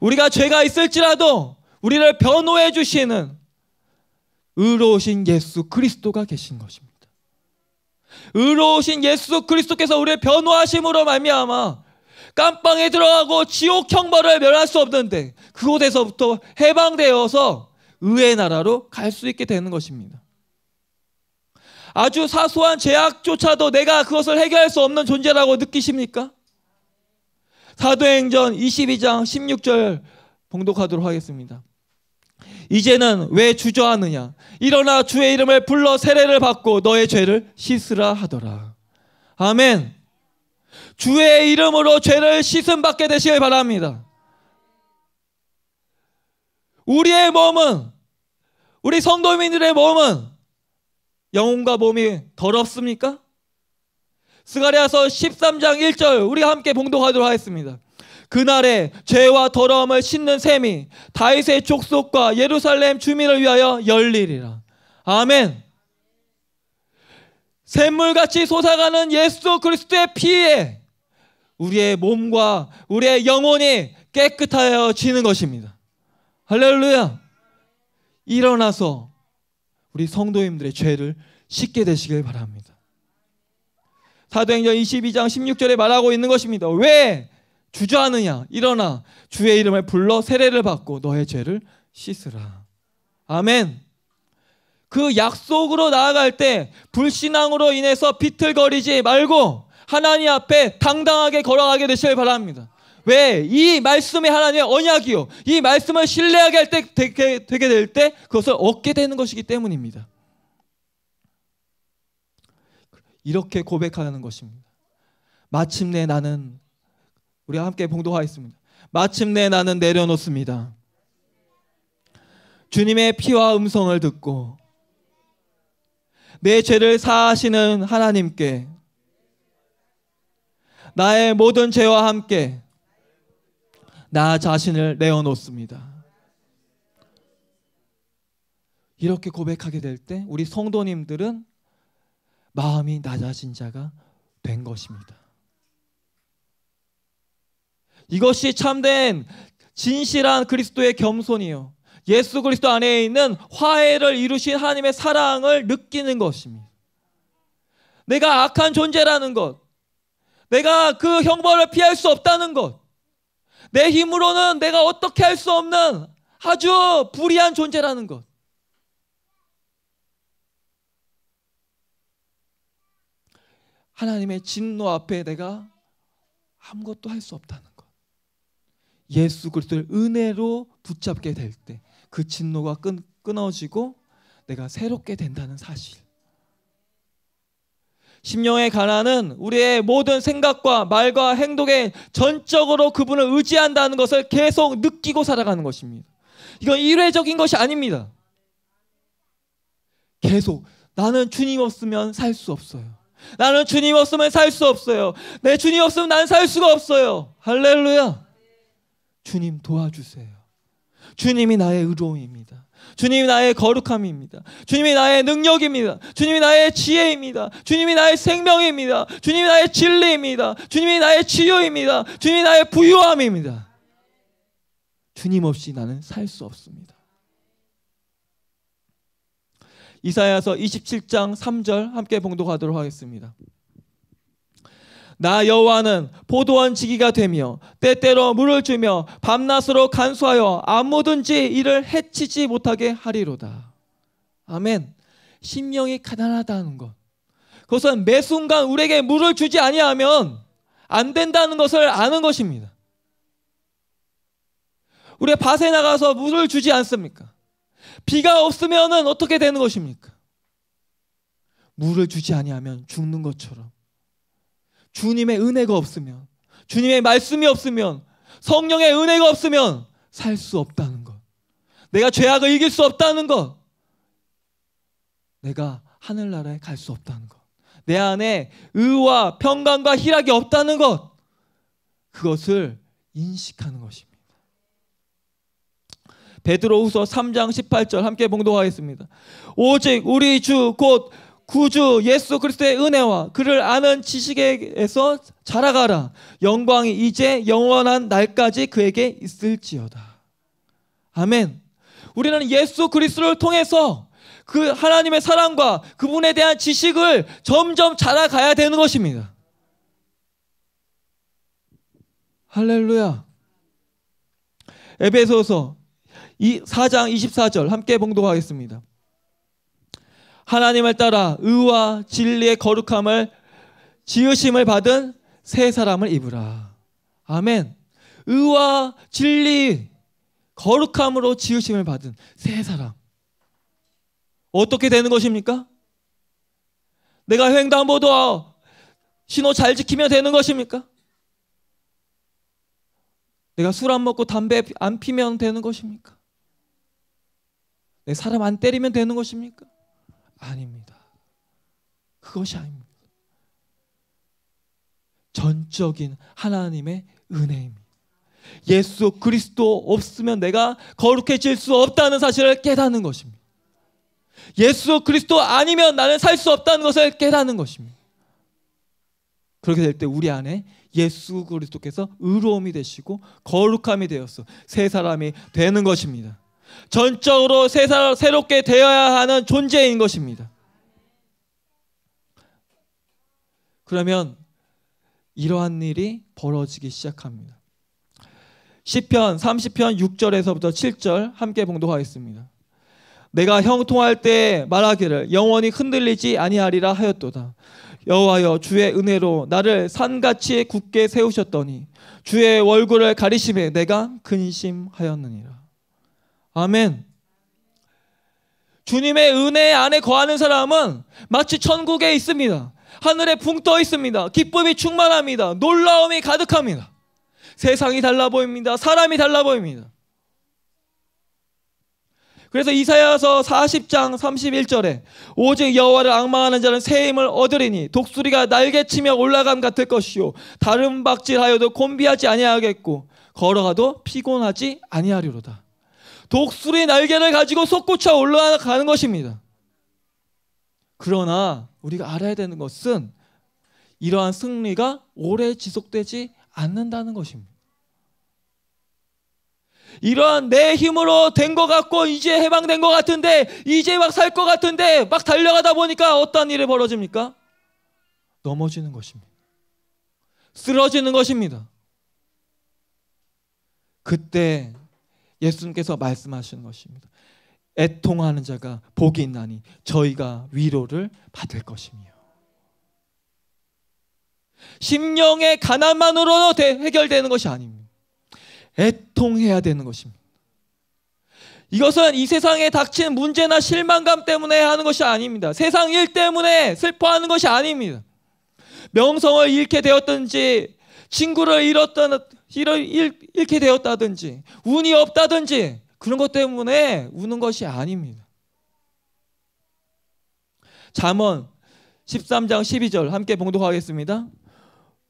우리가 죄가 있을지라도 우리를 변호해 주시는 의로우신 예수 그리스도가 계신 것입니다. 의로우신 예수 그리스도께서 우리의 변화하심으로 말미암아 깜방에 들어가고 지옥 형벌을 면할 수 없는데 그곳에서부터 해방되어서 의의 나라로 갈 수 있게 되는 것입니다. 아주 사소한 제약조차도 내가 그것을 해결할 수 없는 존재라고 느끼십니까? 사도행전 22장 16절 봉독하도록 하겠습니다. 이제는 왜 주저하느냐? 일어나 주의 이름을 불러 세례를 받고 너의 죄를 씻으라 하더라. 아멘. 주의 이름으로 죄를 씻음 받게 되시길 바랍니다. 우리의 몸은 우리 성도민들의 몸은 영혼과 몸이 더럽습니까? 스가랴서 13장 1절 우리 함께 봉독하도록 하겠습니다. 그날에 죄와 더러움을 씻는 셈이 다윗의 족속과 예루살렘 주민을 위하여 열리리라. 아멘. 샘물같이 솟아가는 예수 그리스도의 피에 우리의 몸과 우리의 영혼이 깨끗하여 지는 것입니다. 할렐루야. 일어나서 우리 성도님들의 죄를 씻게 되시길 바랍니다. 사도행전 22장 16절에 말하고 있는 것입니다. 왜 주저하느냐 일어나 주의 이름을 불러 세례를 받고 너의 죄를 씻으라. 아멘. 그 약속으로 나아갈 때 불신앙으로 인해서 비틀거리지 말고 하나님 앞에 당당하게 걸어가게 되시길 바랍니다. 왜? 이 말씀이 하나님의 언약이요. 이 말씀을 신뢰하게 할 때, 되게, 되게 될 때 그것을 얻게 되는 것이기 때문입니다. 이렇게 고백하는 것입니다. 마침내 나는 우리 함께 봉도하겠습니다. 마침내 나는 내려놓습니다. 주님의 피와 음성을 듣고 내 죄를 사하시는 하나님께 나의 모든 죄와 함께 나 자신을 내어놓습니다. 이렇게 고백하게 될 때 우리 성도님들은 마음이 낮아진 자가 된 것입니다. 이것이 참된 진실한 그리스도의 겸손이요. 예수 그리스도 안에 있는 화해를 이루신 하나님의 사랑을 느끼는 것입니다. 내가 악한 존재라는 것, 내가 그 형벌을 피할 수 없다는 것, 내 힘으로는 내가 어떻게 할 수 없는 아주 불의한 존재라는 것. 하나님의 진노 앞에 내가 아무것도 할 수 없다는 것. 예수 그리스도를 은혜로 붙잡게 될 때 그 진노가 끊, 끊어지고 내가 새롭게 된다는 사실. 심령의 가난은 우리의 모든 생각과 말과 행동에 전적으로 그분을 의지한다는 것을 계속 느끼고 살아가는 것입니다. 이건 일회적인 것이 아닙니다. 계속 나는 주님 없으면 살 수 없어요. 나는 주님 없으면 살 수 없어요. 내 주님 없으면 난 살 수가 없어요. 할렐루야. 주님 도와주세요. 주님이 나의 의로움입니다. 주님이 나의 거룩함입니다. 주님이 나의 능력입니다. 주님이 나의 지혜입니다. 주님이 나의 생명입니다. 주님이 나의 진리입니다. 주님이 나의 치유입니다. 주님이 나의 부유함입니다. 주님 없이 나는 살 수 없습니다. 이사야서 27장 3절 함께 봉독하도록 하겠습니다. 나 여호와는 보도한 지기가 되며 때때로 물을 주며 밤낮으로 간수하여 아무든지 이를 해치지 못하게 하리로다. 아멘. 심령이 가난하다는 것. 그것은 매 순간 우리에게 물을 주지 아니하면 안 된다는 것을 아는 것입니다. 우리 밭에 나가서 물을 주지 않습니까? 비가 없으면 어떻게 되는 것입니까? 물을 주지 아니하면 죽는 것처럼 주님의 은혜가 없으면, 주님의 말씀이 없으면, 성령의 은혜가 없으면 살 수 없다는 것. 내가 죄악을 이길 수 없다는 것. 내가 하늘나라에 갈 수 없다는 것. 내 안에 의와 평강과 희락이 없다는 것. 그것을 인식하는 것입니다. 베드로후서 3장 18절 함께 봉독하겠습니다. 오직 우리 주곧 구주 예수 그리스도의 은혜와 그를 아는 지식에서 자라가라. 영광이 이제 영원한 날까지 그에게 있을지어다. 아멘. 우리는 예수 그리스도를 통해서 그 하나님의 사랑과 그분에 대한 지식을 점점 자라가야 되는 것입니다. 할렐루야. 에베소서 4장 24절 함께 봉독하겠습니다. 하나님을 따라 의와 진리의 거룩함을 지으심을 받은 새 사람을 입으라. 아멘. 의와 진리 거룩함으로 지으심을 받은 새 사람. 어떻게 되는 것입니까? 내가 횡단보도 신호 잘 지키면 되는 것입니까? 내가 술 안 먹고 담배 안 피면 되는 것입니까? 내 사람 안 때리면 되는 것입니까? 아닙니다. 그것이 아닙니다. 전적인 하나님의 은혜입니다. 예수 그리스도 없으면 내가 거룩해질 수 없다는 사실을 깨닫는 것입니다. 예수 그리스도 아니면 나는 살 수 없다는 것을 깨닫는 것입니다. 그렇게 될 때 우리 안에 예수 그리스도께서 의로움이 되시고 거룩함이 되어서 새 사람이 되는 것입니다. 전적으로 새롭게 되어야 하는 존재인 것입니다. 그러면 이러한 일이 벌어지기 시작합니다. 시편 30편 6절에서부터 7절 함께 봉독하겠습니다. 내가 형통할 때 말하기를 영원히 흔들리지 아니하리라 하였도다. 여호와여 주의 은혜로 나를 산같이 굳게 세우셨더니 주의 월구를 가리심에 내가 근심하였느니라. 아멘. 주님의 은혜 안에 거하는 사람은 마치 천국에 있습니다. 하늘에 붕 떠 있습니다. 기쁨이 충만합니다. 놀라움이 가득합니다. 세상이 달라 보입니다. 사람이 달라 보입니다. 그래서 이사야서 40장 31절에 오직 여호와를 악망하는 자는 새 힘을 얻으리니 독수리가 날개치며 올라감 같을 것이요 다른 박질하여도 곤비하지 아니하겠고 걸어가도 피곤하지 아니하리로다. 독수리 날개를 가지고 솟구쳐 올라가는 것입니다. 그러나 우리가 알아야 되는 것은 이러한 승리가 오래 지속되지 않는다는 것입니다. 이러한 내 힘으로 된 것 같고 이제 해방된 것 같은데 이제 막 살 것 같은데 막 달려가다 보니까 어떤 일이 벌어집니까? 넘어지는 것입니다. 쓰러지는 것입니다. 그때 예수님께서 말씀하시는 것입니다. 애통하는 자가 복이 있나니 저희가 위로를 받을 것이며 심령의 가난만으로 해결되는 것이 아닙니다. 애통해야 되는 것입니다. 이것은 이 세상에 닥친 문제나 실망감 때문에 하는 것이 아닙니다. 세상 일 때문에 슬퍼하는 것이 아닙니다. 명성을 잃게 되었든지 친구를 잃었던 이렇게 되었다든지 운이 없다든지 그런 것 때문에 우는 것이 아닙니다. 잠언 13장 12절 함께 봉독하겠습니다.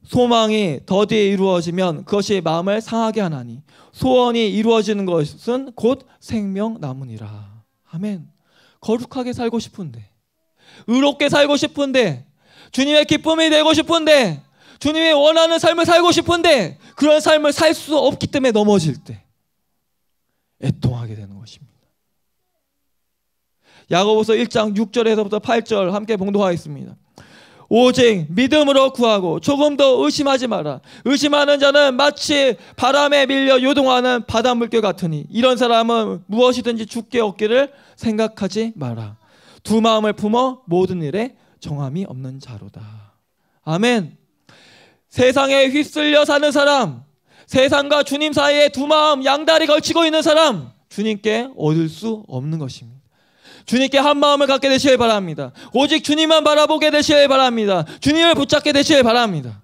소망이 더디에 이루어지면 그것이 마음을 상하게 하나니 소원이 이루어지는 것은 곧 생명나무니라. 아멘. 거룩하게 살고 싶은데 의롭게 살고 싶은데 주님의 기쁨이 되고 싶은데 주님이 원하는 삶을 살고 싶은데 그런 삶을 살 수 없기 때문에 넘어질 때 애통하게 되는 것입니다. 야고보서 1장 6절에서부터 8절 함께 봉독하겠습니다. 오직 믿음으로 구하고 조금 더 의심하지 마라. 의심하는 자는 마치 바람에 밀려 요동하는 바닷물결 같으니 이런 사람은 무엇이든지 죽게 얻기를 생각하지 마라. 두 마음을 품어 모든 일에 정함이 없는 자로다. 아멘. 세상에 휩쓸려 사는 사람, 세상과 주님 사이에 두 마음 양다리 걸치고 있는 사람, 주님께 얻을 수 없는 것입니다. 주님께 한 마음을 갖게 되시길 바랍니다. 오직 주님만 바라보게 되시길 바랍니다. 주님을 붙잡게 되시길 바랍니다.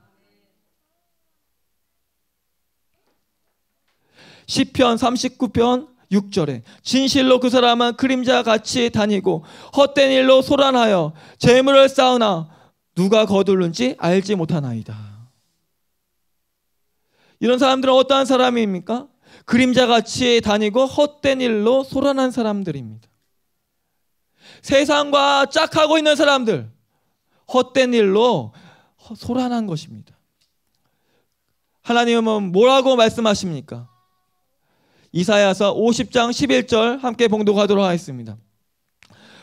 1 0편 39편 6절에 진실로 그 사람은 그림자 같이 다니고 헛된 일로 소란하여 재물을 쌓으나 누가 거둘는지 알지 못하나이다. 이런 사람들은 어떠한 사람입니까? 그림자 같이 다니고 헛된 일로 소란한 사람들입니다. 세상과 짝하고 있는 사람들, 헛된 일로 소란한 것입니다. 하나님은 뭐라고 말씀하십니까? 이사야서 50장 11절 함께 봉독하도록 하겠습니다.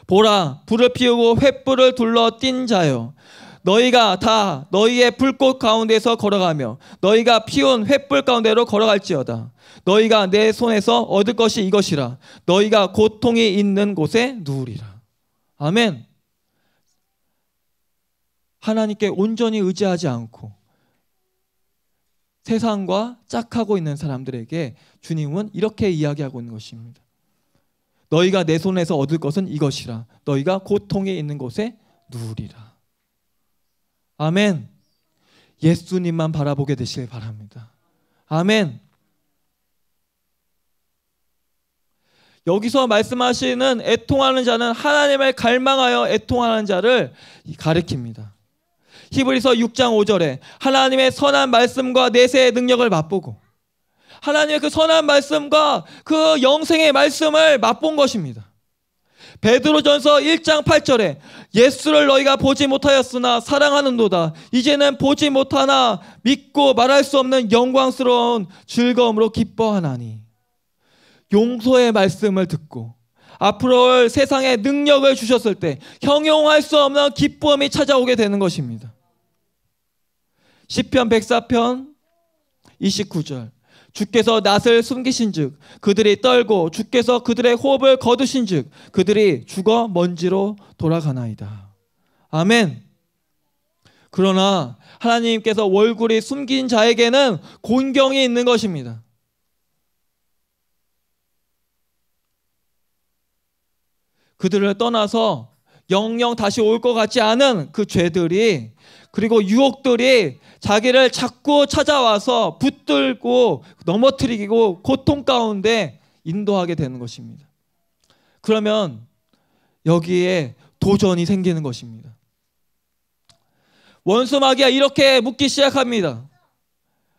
보라 불을 피우고 횃불을 둘러 띤 자요 너희가 다 너희의 불꽃 가운데서 걸어가며 너희가 피운 횃불 가운데로 걸어갈지어다. 너희가 내 손에서 얻을 것이 이것이라. 너희가 고통이 있는 곳에 누우리라. 아멘. 하나님께 온전히 의지하지 않고 세상과 짝하고 있는 사람들에게 주님은 이렇게 이야기하고 있는 것입니다. 너희가 내 손에서 얻을 것은 이것이라. 너희가 고통이 있는 곳에 누우리라. 아멘. 예수님만 바라보게 되시길 바랍니다. 아멘. 여기서 말씀하시는 애통하는 자는 하나님을 갈망하여 애통하는 자를 가리킵니다. 히브리서 6장 5절에 하나님의 선한 말씀과 내세의 능력을 맛보고 하나님의 그 선한 말씀과 그 영생의 말씀을 맛본 것입니다. 베드로전서 1장 8절에 예수를 너희가 보지 못하였으나 사랑하는도다. 이제는 보지 못하나 믿고 말할 수 없는 영광스러운 즐거움으로 기뻐하나니. 용서의 말씀을 듣고 앞으로 올 세상에 능력을 주셨을 때 형용할 수 없는 기쁨이 찾아오게 되는 것입니다. 1 0편 104편 29절 주께서 낯을 숨기신즉 그들이 떨고 주께서 그들의 호흡을 거두신즉 그들이 죽어 먼지로 돌아가나이다. 아멘. 그러나 하나님께서 월굴이 숨긴 자에게는 곤경이 있는 것입니다. 그들을 떠나서 영영 다시 올 것 같지 않은 그 죄들이 그리고 유혹들이 자기를 자꾸 찾아와서 붙들고 넘어뜨리고 고통 가운데 인도하게 되는 것입니다. 그러면 여기에 도전이 생기는 것입니다. 원수 마귀가 이렇게 묻기 시작합니다.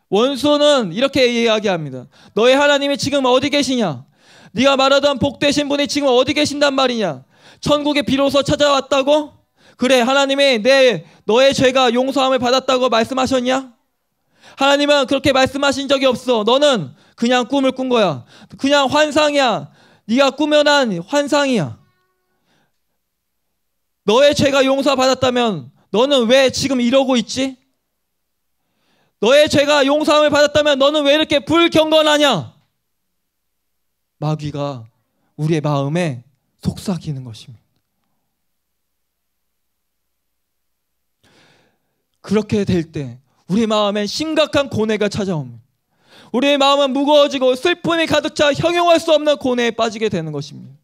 원수는 이렇게 이야기합니다. 너의 하나님이 지금 어디 계시냐? 네가 말하던 복되신 분이 지금 어디 계신단 말이냐? 천국에 비로소 찾아왔다고? 그래 하나님이 내 너의 죄가 용서함을 받았다고 말씀하셨냐? 하나님은 그렇게 말씀하신 적이 없어. 너는 그냥 꿈을 꾼 거야. 그냥 환상이야. 네가 꾸며난 환상이야. 너의 죄가 용서받았다면 너는 왜 지금 이러고 있지? 너의 죄가 용서함을 받았다면 너는 왜 이렇게 불경건하냐? 마귀가 우리의 마음에 속삭이는 것입니다. 그렇게 될 때 우리 마음에 심각한 고뇌가 찾아옵니다. 우리의 마음은 무거워지고 슬픔이 가득 차 형용할 수 없는 고뇌에 빠지게 되는 것입니다.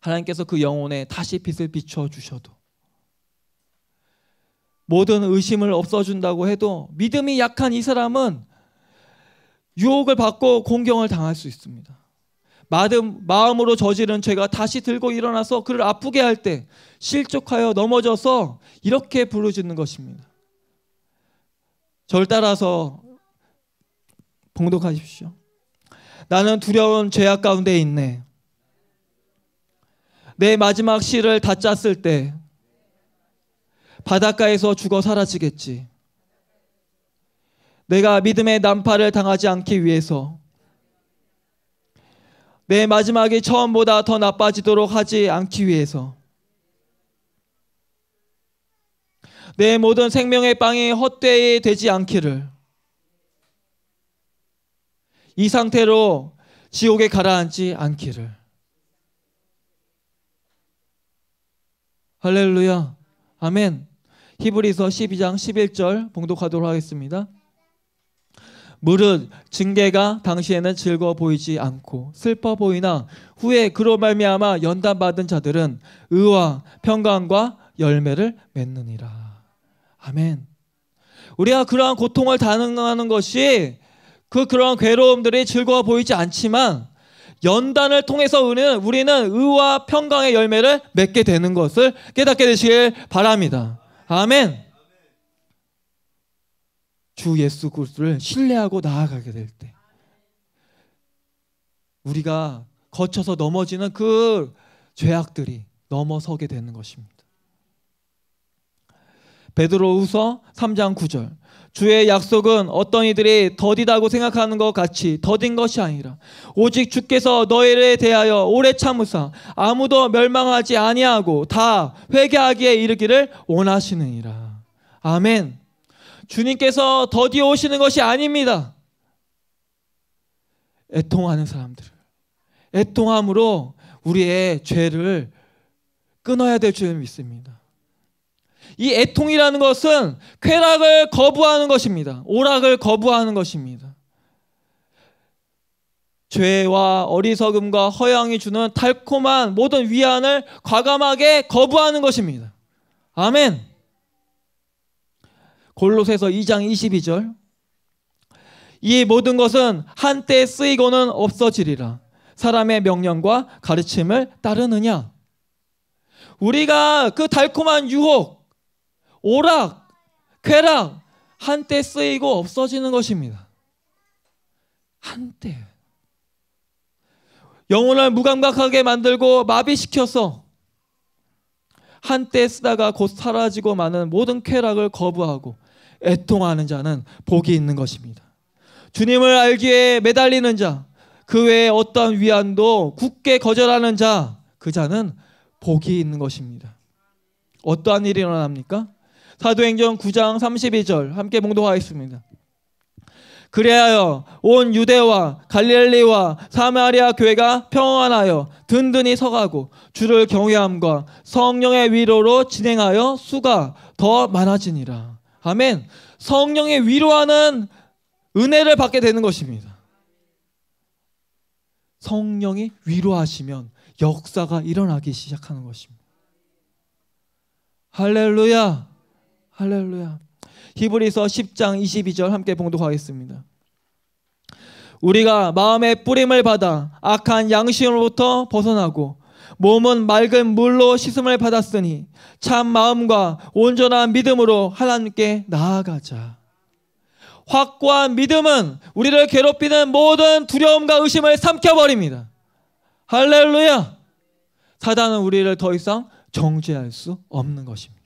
하나님께서 그 영혼에 다시 빛을 비춰 주셔도 모든 의심을 없어준다고 해도 믿음이 약한 이 사람은 유혹을 받고 공경을 당할 수 있습니다. 마음으로 저지른 죄가 다시 들고 일어나서 그를 아프게 할 때 실족하여 넘어져서 이렇게 부르짖는 것입니다. 절 따라서 봉독하십시오. 나는 두려운 죄악 가운데 있네. 내 마지막 시를 다 짰을 때 바닷가에서 죽어 사라지겠지. 내가 믿음의 난파를 당하지 않기 위해서 내 마지막이 처음보다 더 나빠지도록 하지 않기 위해서 내 모든 생명의 빵이 헛되이 되지 않기를 이 상태로 지옥에 가라앉지 않기를 할렐루야 아멘 히브리서 12장 11절 봉독하도록 하겠습니다. 무릇 징계가 당시에는 즐거워 보이지 않고 슬퍼 보이나 후에 그로 말미암아 연단 받은 자들은 의와 평강과 열매를 맺느니라. 아멘. 우리가 그러한 고통을 당하는 것이 그 그러한 괴로움들이 즐거워 보이지 않지만 연단을 통해서 우리는, 우리는 의와 평강의 열매를 맺게 되는 것을 깨닫게 되시길 바랍니다. 아멘. 주 예수 그리스도를 신뢰하고 나아가게 될 때 우리가 거쳐서 넘어지는 그 죄악들이 넘어서게 되는 것입니다. 베드로후서 3장 9절 주의 약속은 어떤 이들이 더디다고 생각하는 것 같이 더딘 것이 아니라 오직 주께서 너희를 대하여 오래 참으사 아무도 멸망하지 아니하고 다 회개하기에 이르기를 원하시느니라 아멘 주님께서 더디어 오시는 것이 아닙니다. 애통하는 사람들. 애통함으로 우리의 죄를 끊어야 될 줄을 믿습니다. 이 애통이라는 것은 쾌락을 거부하는 것입니다. 오락을 거부하는 것입니다. 죄와 어리석음과 허영이 주는 달콤한 모든 위안을 과감하게 거부하는 것입니다. 아멘. 골로새서 2장 22절. 이 모든 것은 한때 쓰이고는 없어지리라. 사람의 명령과 가르침을 따르느냐? 우리가 그 달콤한 유혹, 오락, 쾌락, 한때 쓰이고 없어지는 것입니다. 한때. 영혼을 무감각하게 만들고 마비시켜서 한때 쓰다가 곧 사라지고 마는 모든 쾌락을 거부하고 애통하는 자는 복이 있는 것입니다. 주님을 알기에 매달리는 자, 그 외에 어떠한 위안도 굳게 거절하는 자, 그 자는 복이 있는 것입니다. 어떠한 일이 일어납니까? 사도행전 9장 32절 함께 봉독하겠습니다. 그래하여 온 유대와 갈릴리와 사마리아 교회가 평안하여 든든히 서가고 주를 경외함과 성령의 위로로 진행하여 수가 더 많아지니라. 아멘. 성령의 위로하는 은혜를 받게 되는 것입니다. 성령이 위로하시면 역사가 일어나기 시작하는 것입니다. 할렐루야. 할렐루야. 히브리서 10장 22절 함께 봉독하겠습니다. 우리가 마음의 뿌림을 받아 악한 양심으로부터 벗어나고 몸은 맑은 물로 씻음을 받았으니 참 마음과 온전한 믿음으로 하나님께 나아가자. 확고한 믿음은 우리를 괴롭히는 모든 두려움과 의심을 삼켜버립니다. 할렐루야! 사단은 우리를 더 이상 정죄할 수 없는 것입니다.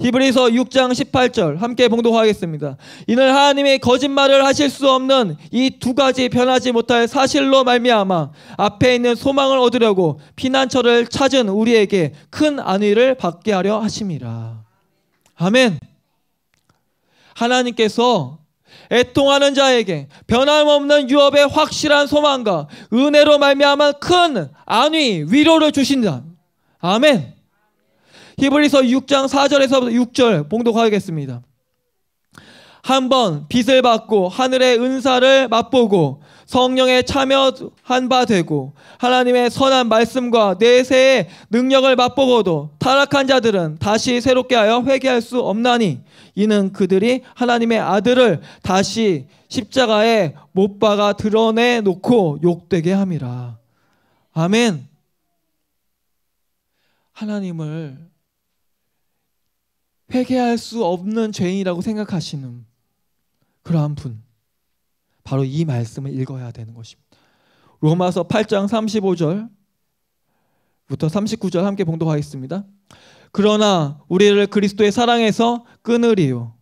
히브리서 6장 18절 함께 봉독하겠습니다. 이는 하나님의 거짓말을 하실 수 없는 이 두 가지 변하지 못할 사실로 말미암아 앞에 있는 소망을 얻으려고 피난처를 찾은 우리에게 큰 안위를 받게 하려 하심이라. 아멘. 하나님께서 애통하는 자에게 변함없는 유업의 확실한 소망과 은혜로 말미암아 큰 안위 위로를 주신다. 아멘. 히브리서 6장 4절에서 6절 봉독하겠습니다. 한번 빛을 받고 하늘의 은사를 맛보고 성령에 참여한 바 되고 하나님의 선한 말씀과 내세의 능력을 맛보고도 타락한 자들은 다시 새롭게 하여 회개할 수 없나니 이는 그들이 하나님의 아들을 다시 십자가에 못 박아 드러내 놓고 욕되게 함이라. 아멘. 하나님을 회개할 수 없는 죄인이라고 생각하시는 그러한 분. 바로 이 말씀을 읽어야 되는 것입니다. 로마서 8장 35절부터 39절 함께 봉독하겠습니다. 그러나 우리를 그리스도의 사랑에서 끊으리요.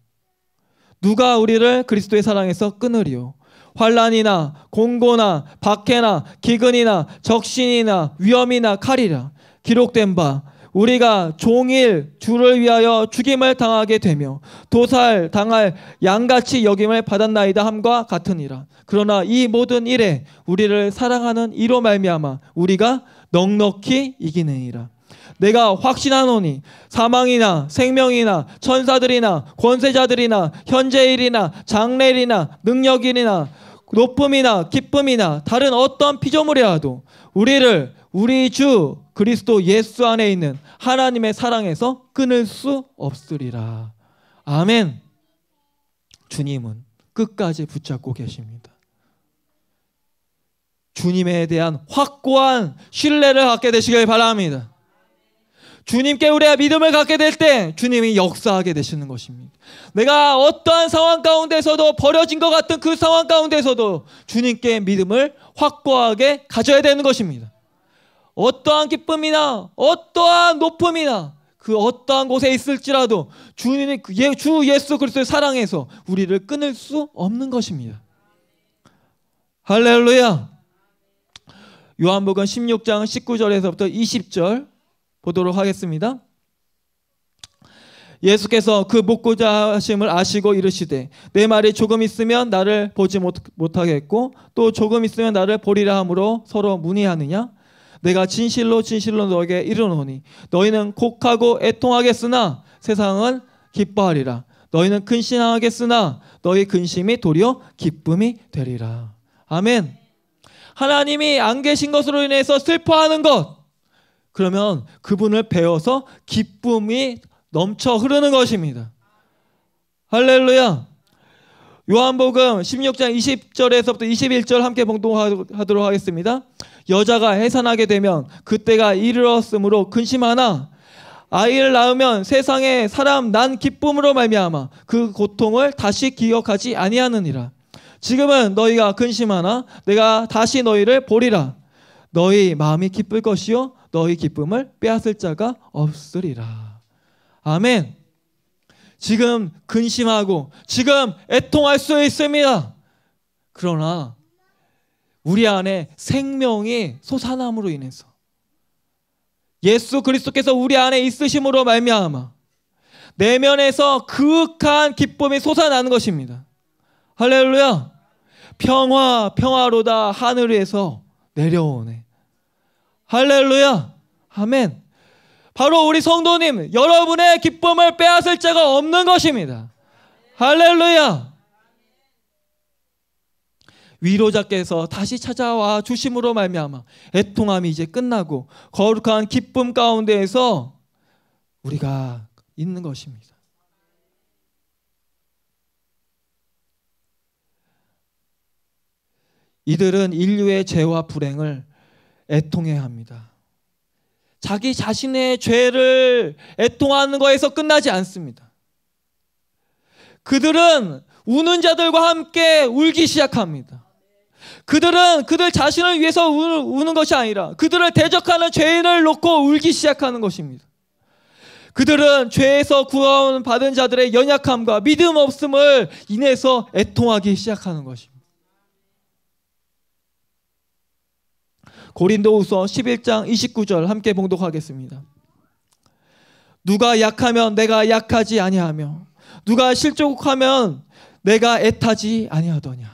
누가 우리를 그리스도의 사랑에서 끊으리요. 환란이나 공고나 박해나 기근이나 적신이나 위험이나 칼이라 기록된 바 우리가 종일 주를 위하여 죽임을 당하게 되며 도살 당할 양같이 여김을 받았나이다 함과 같으니라. 그러나 이 모든 일에 우리를 사랑하는 이로 말미암아 우리가 넉넉히 이기느니라. 내가 확신하노니 사망이나 생명이나 천사들이나 권세자들이나 현재일이나 장래일이나 능력일이나 높음이나 기쁨이나 다른 어떤 피조물이라도 우리를 우리 주 그리스도 예수 안에 있는 하나님의 사랑에서 끊을 수 없으리라. 아멘. 주님은 끝까지 붙잡고 계십니다. 주님에 대한 확고한 신뢰를 갖게 되시길 바랍니다. 주님께 우리가 믿음을 갖게 될 때 주님이 역사하게 되시는 것입니다. 내가 어떠한 상황 가운데서도 버려진 것 같은 그 상황 가운데서도 주님께 믿음을 확고하게 가져야 되는 것입니다. 어떠한 기쁨이나 어떠한 높음이나 그 어떠한 곳에 있을지라도 주님 그 예, 주 예수 그리스도의 사랑에서 우리를 끊을 수 없는 것입니다. 할렐루야. 요한복음 16장 19절에서부터 20절 보도록 하겠습니다. 예수께서 그 묻고자 하심을 아시고 이르시되 내 말이 조금 있으면 나를 보지 못, 못하겠고 또 조금 있으면 나를 보리라 함으로 서로 문의하느냐 내가 진실로 진실로 너에게 이르노니 너희는 곡하고 애통하겠으나 세상은 기뻐하리라. 너희는 근심하겠으나 너희 근심이 도리어 기쁨이 되리라. 아멘. 하나님이 안 계신 것으로 인해서 슬퍼하는 것. 그러면 그분을 배워서 기쁨이 넘쳐 흐르는 것입니다. 할렐루야. 요한복음 16장 20절에서부터 21절 함께 봉독하도록 하겠습니다. 여자가 해산하게 되면 그때가 이르렀으므로 근심하나 아이를 낳으면 세상에 사람 난 기쁨으로 말미암아 그 고통을 다시 기억하지 아니하느니라. 지금은 너희가 근심하나 내가 다시 너희를 보리라. 너희 마음이 기쁠 것이요 너희 기쁨을 빼앗을 자가 없으리라. 아멘. 지금 근심하고 지금 애통할 수 있습니다. 그러나 우리 안에 생명이 솟아남으로 인해서 예수 그리스도께서 우리 안에 있으심으로 말미암아 내면에서 그한 기쁨이 솟아나는 것입니다. 할렐루야. 평화 평화로다 하늘에서 내려오네. 할렐루야. 아멘. 바로 우리 성도님, 여러분의 기쁨을 빼앗을 자가 없는 것입니다. 할렐루야! 위로자께서 다시 찾아와 주심으로 말미암아 애통함이 이제 끝나고 거룩한 기쁨 가운데에서 우리가 있는 것입니다. 이들은 인류의 죄와 불행을 애통해 합니다. 자기 자신의 죄를 애통하는 거에서 끝나지 않습니다. 그들은 우는 자들과 함께 울기 시작합니다. 그들은 그들 자신을 위해서 우는 것이 아니라 그들을 대적하는 죄인을 놓고 울기 시작하는 것입니다. 그들은 죄에서 구원받은 자들의 연약함과 믿음 없음을 인해서 애통하기 시작하는 것입니다. 고린도후서 11장 29절 함께 봉독하겠습니다. 누가 약하면 내가 약하지 아니하며 누가 실족하면 내가 애타지 아니하더냐.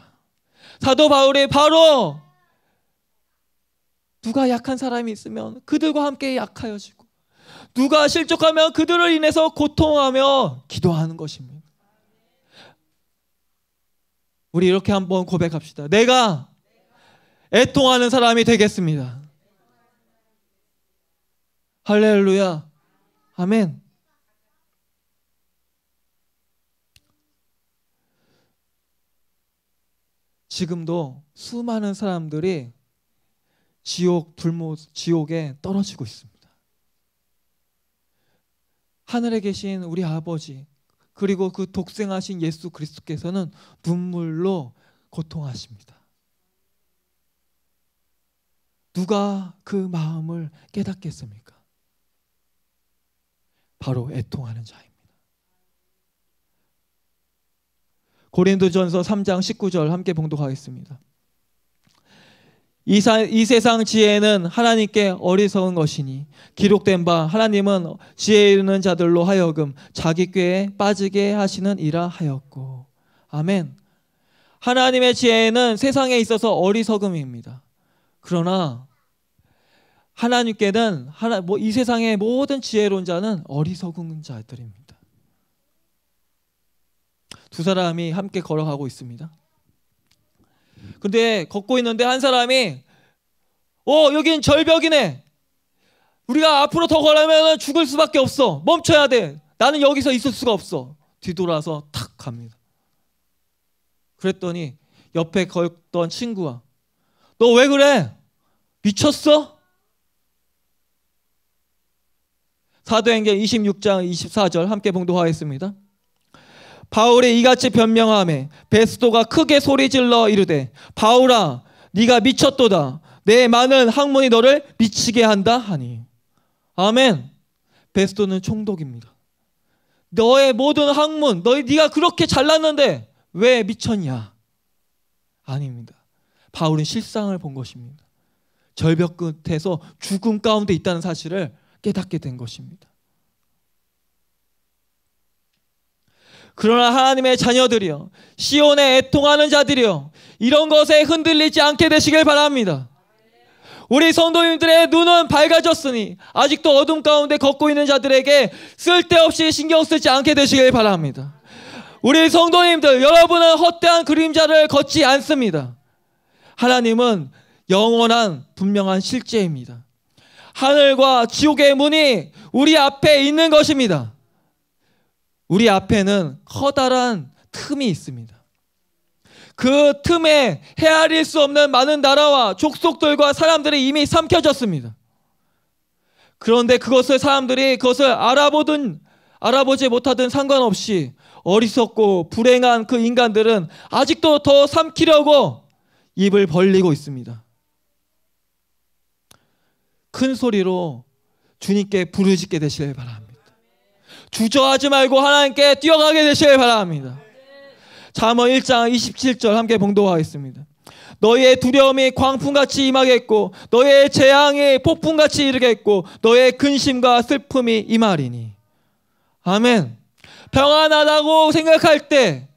사도 바울이 바로 누가 약한 사람이 있으면 그들과 함께 약하여지고 누가 실족하면 그들을 인해서 고통하며 기도하는 것입니다. 우리 이렇게 한번 고백합시다. 내가 애통하는 사람이 되겠습니다. 할렐루야. 아멘. 지금도 수많은 사람들이 지옥 불모 지옥에 떨어지고 있습니다. 하늘에 계신 우리 아버지 그리고 그 독생하신 예수 그리스도께서는 눈물로 고통하십니다. 누가 그 마음을 깨닫겠습니까? 바로 애통하는 자입니다. 고린도전서 3장 19절 함께 봉독하겠습니다. 이, 사, 이, 세상 지혜는 하나님께 어리석은 것이니 기록된 바 하나님은 지혜 이루는 자들로 하여금 자기 꾀에 빠지게 하시는 이라 하였고 아멘. 하나님의 지혜는 세상에 있어서 어리석음입니다. 그러나 하나님께는 하나 뭐 이 세상의 모든 지혜로운 자는 어리석은 자들입니다. 두 사람이 함께 걸어가고 있습니다. 근데 걷고 있는데 한 사람이 어 여긴 절벽이네. 우리가 앞으로 더 걸으면 죽을 수밖에 없어. 멈춰야 돼. 나는 여기서 있을 수가 없어. 뒤돌아서 탁 갑니다. 그랬더니 옆에 걷던 친구와 너 왜 그래? 미쳤어? 사도행전 26장 24절 함께 봉독하겠습니다. 바울이 이같이 변명함에 베스도가 크게 소리질러 이르되 바울아 네가 미쳤도다 내 많은 학문이 너를 미치게 한다 하니 아멘 베스도는 총독입니다 너의 모든 학문 너희 네가 그렇게 잘났는데 왜 미쳤냐 아닙니다 바울은 실상을 본 것입니다 절벽 끝에서 죽음 가운데 있다는 사실을 깨닫게 된 것입니다. 그러나 하나님의 자녀들이여, 시온에 애통하는 자들이여, 이런 것에 흔들리지 않게 되시길 바랍니다. 우리 성도님들의 눈은 밝아졌으니 아직도 어둠 가운데 걷고 있는 자들에게 쓸데없이 신경 쓰지 않게 되시길 바랍니다. 우리 성도님들, 여러분은 헛되한 그림자를 걷지 않습니다. 하나님은 영원한 분명한 실제입니다. 하늘과 지옥의 문이 우리 앞에 있는 것입니다. 우리 앞에는 커다란 틈이 있습니다. 그 틈에 헤아릴 수 없는 많은 나라와 족속들과 사람들이 이미 삼켜졌습니다. 그런데 그것을 사람들이 그것을 알아보든 알아보지 못하든 상관없이 어리석고 불행한 그 인간들은 아직도 더 삼키려고 입을 벌리고 있습니다. 큰 소리로 주님께 부르짖게 되시길 바랍니다. 주저하지 말고 하나님께 뛰어가게 되시길 바랍니다. 잠언 1장 27절 함께 봉독하겠습니다. 너희의 두려움이 광풍같이 임하겠고 너희의 재앙이 폭풍같이 이르겠고 너희의 근심과 슬픔이 임하리니 아멘. 평안하다고 생각할 때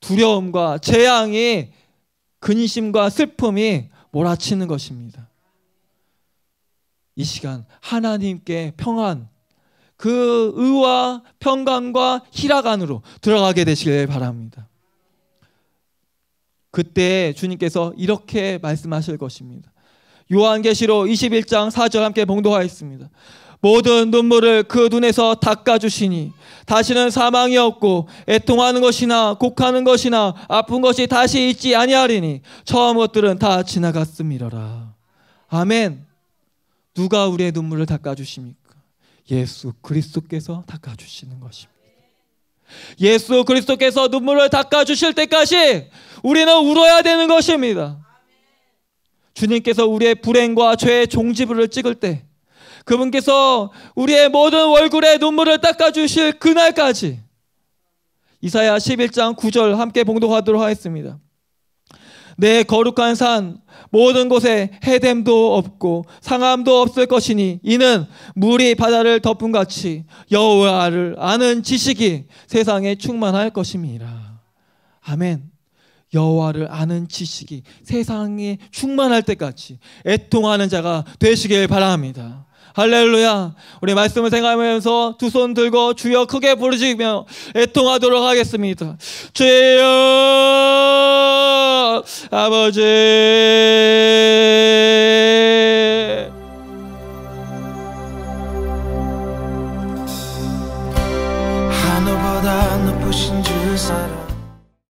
두려움과 재앙이 근심과 슬픔이 몰아치는 것입니다. 이 시간 하나님께 평안, 그 의와 평강과 희락 안으로 들어가게 되시길 바랍니다. 그때 주님께서 이렇게 말씀하실 것입니다. 요한계시록 21장 4절 함께 봉독하겠습니다. 모든 눈물을 그 눈에서 닦아주시니 다시는 사망이 없고 애통하는 것이나 곡하는 것이나 아픈 것이 다시 있지 아니하리니 처음 것들은 다 지나갔음이러라. 아멘. 누가 우리의 눈물을 닦아주십니까? 예수 그리스도께서 닦아주시는 것입니다. 예수 그리스도께서 눈물을 닦아주실 때까지 우리는 울어야 되는 것입니다. 주님께서 우리의 불행과 죄의 종지부를 찍을 때 그분께서 우리의 모든 얼굴에 눈물을 닦아주실 그날까지 이사야 11장 9절 함께 봉독하도록 하겠습니다. 내 거룩한 산 모든 곳에 해됨도 없고 상함도 없을 것이니 이는 물이 바다를 덮음 같이 여호와를 아는 지식이 세상에 충만할 것입이라 아멘. 여호와를 아는 지식이 세상에 충만할 때까지 애통하는 자가 되시길 바랍니다. 할렐루야. 우리 말씀을 생각하면서 두 손 들고 주여 크게 부르시며 애통하도록 하겠습니다. 주여 아버지 하늘보다 높으신 주 사랑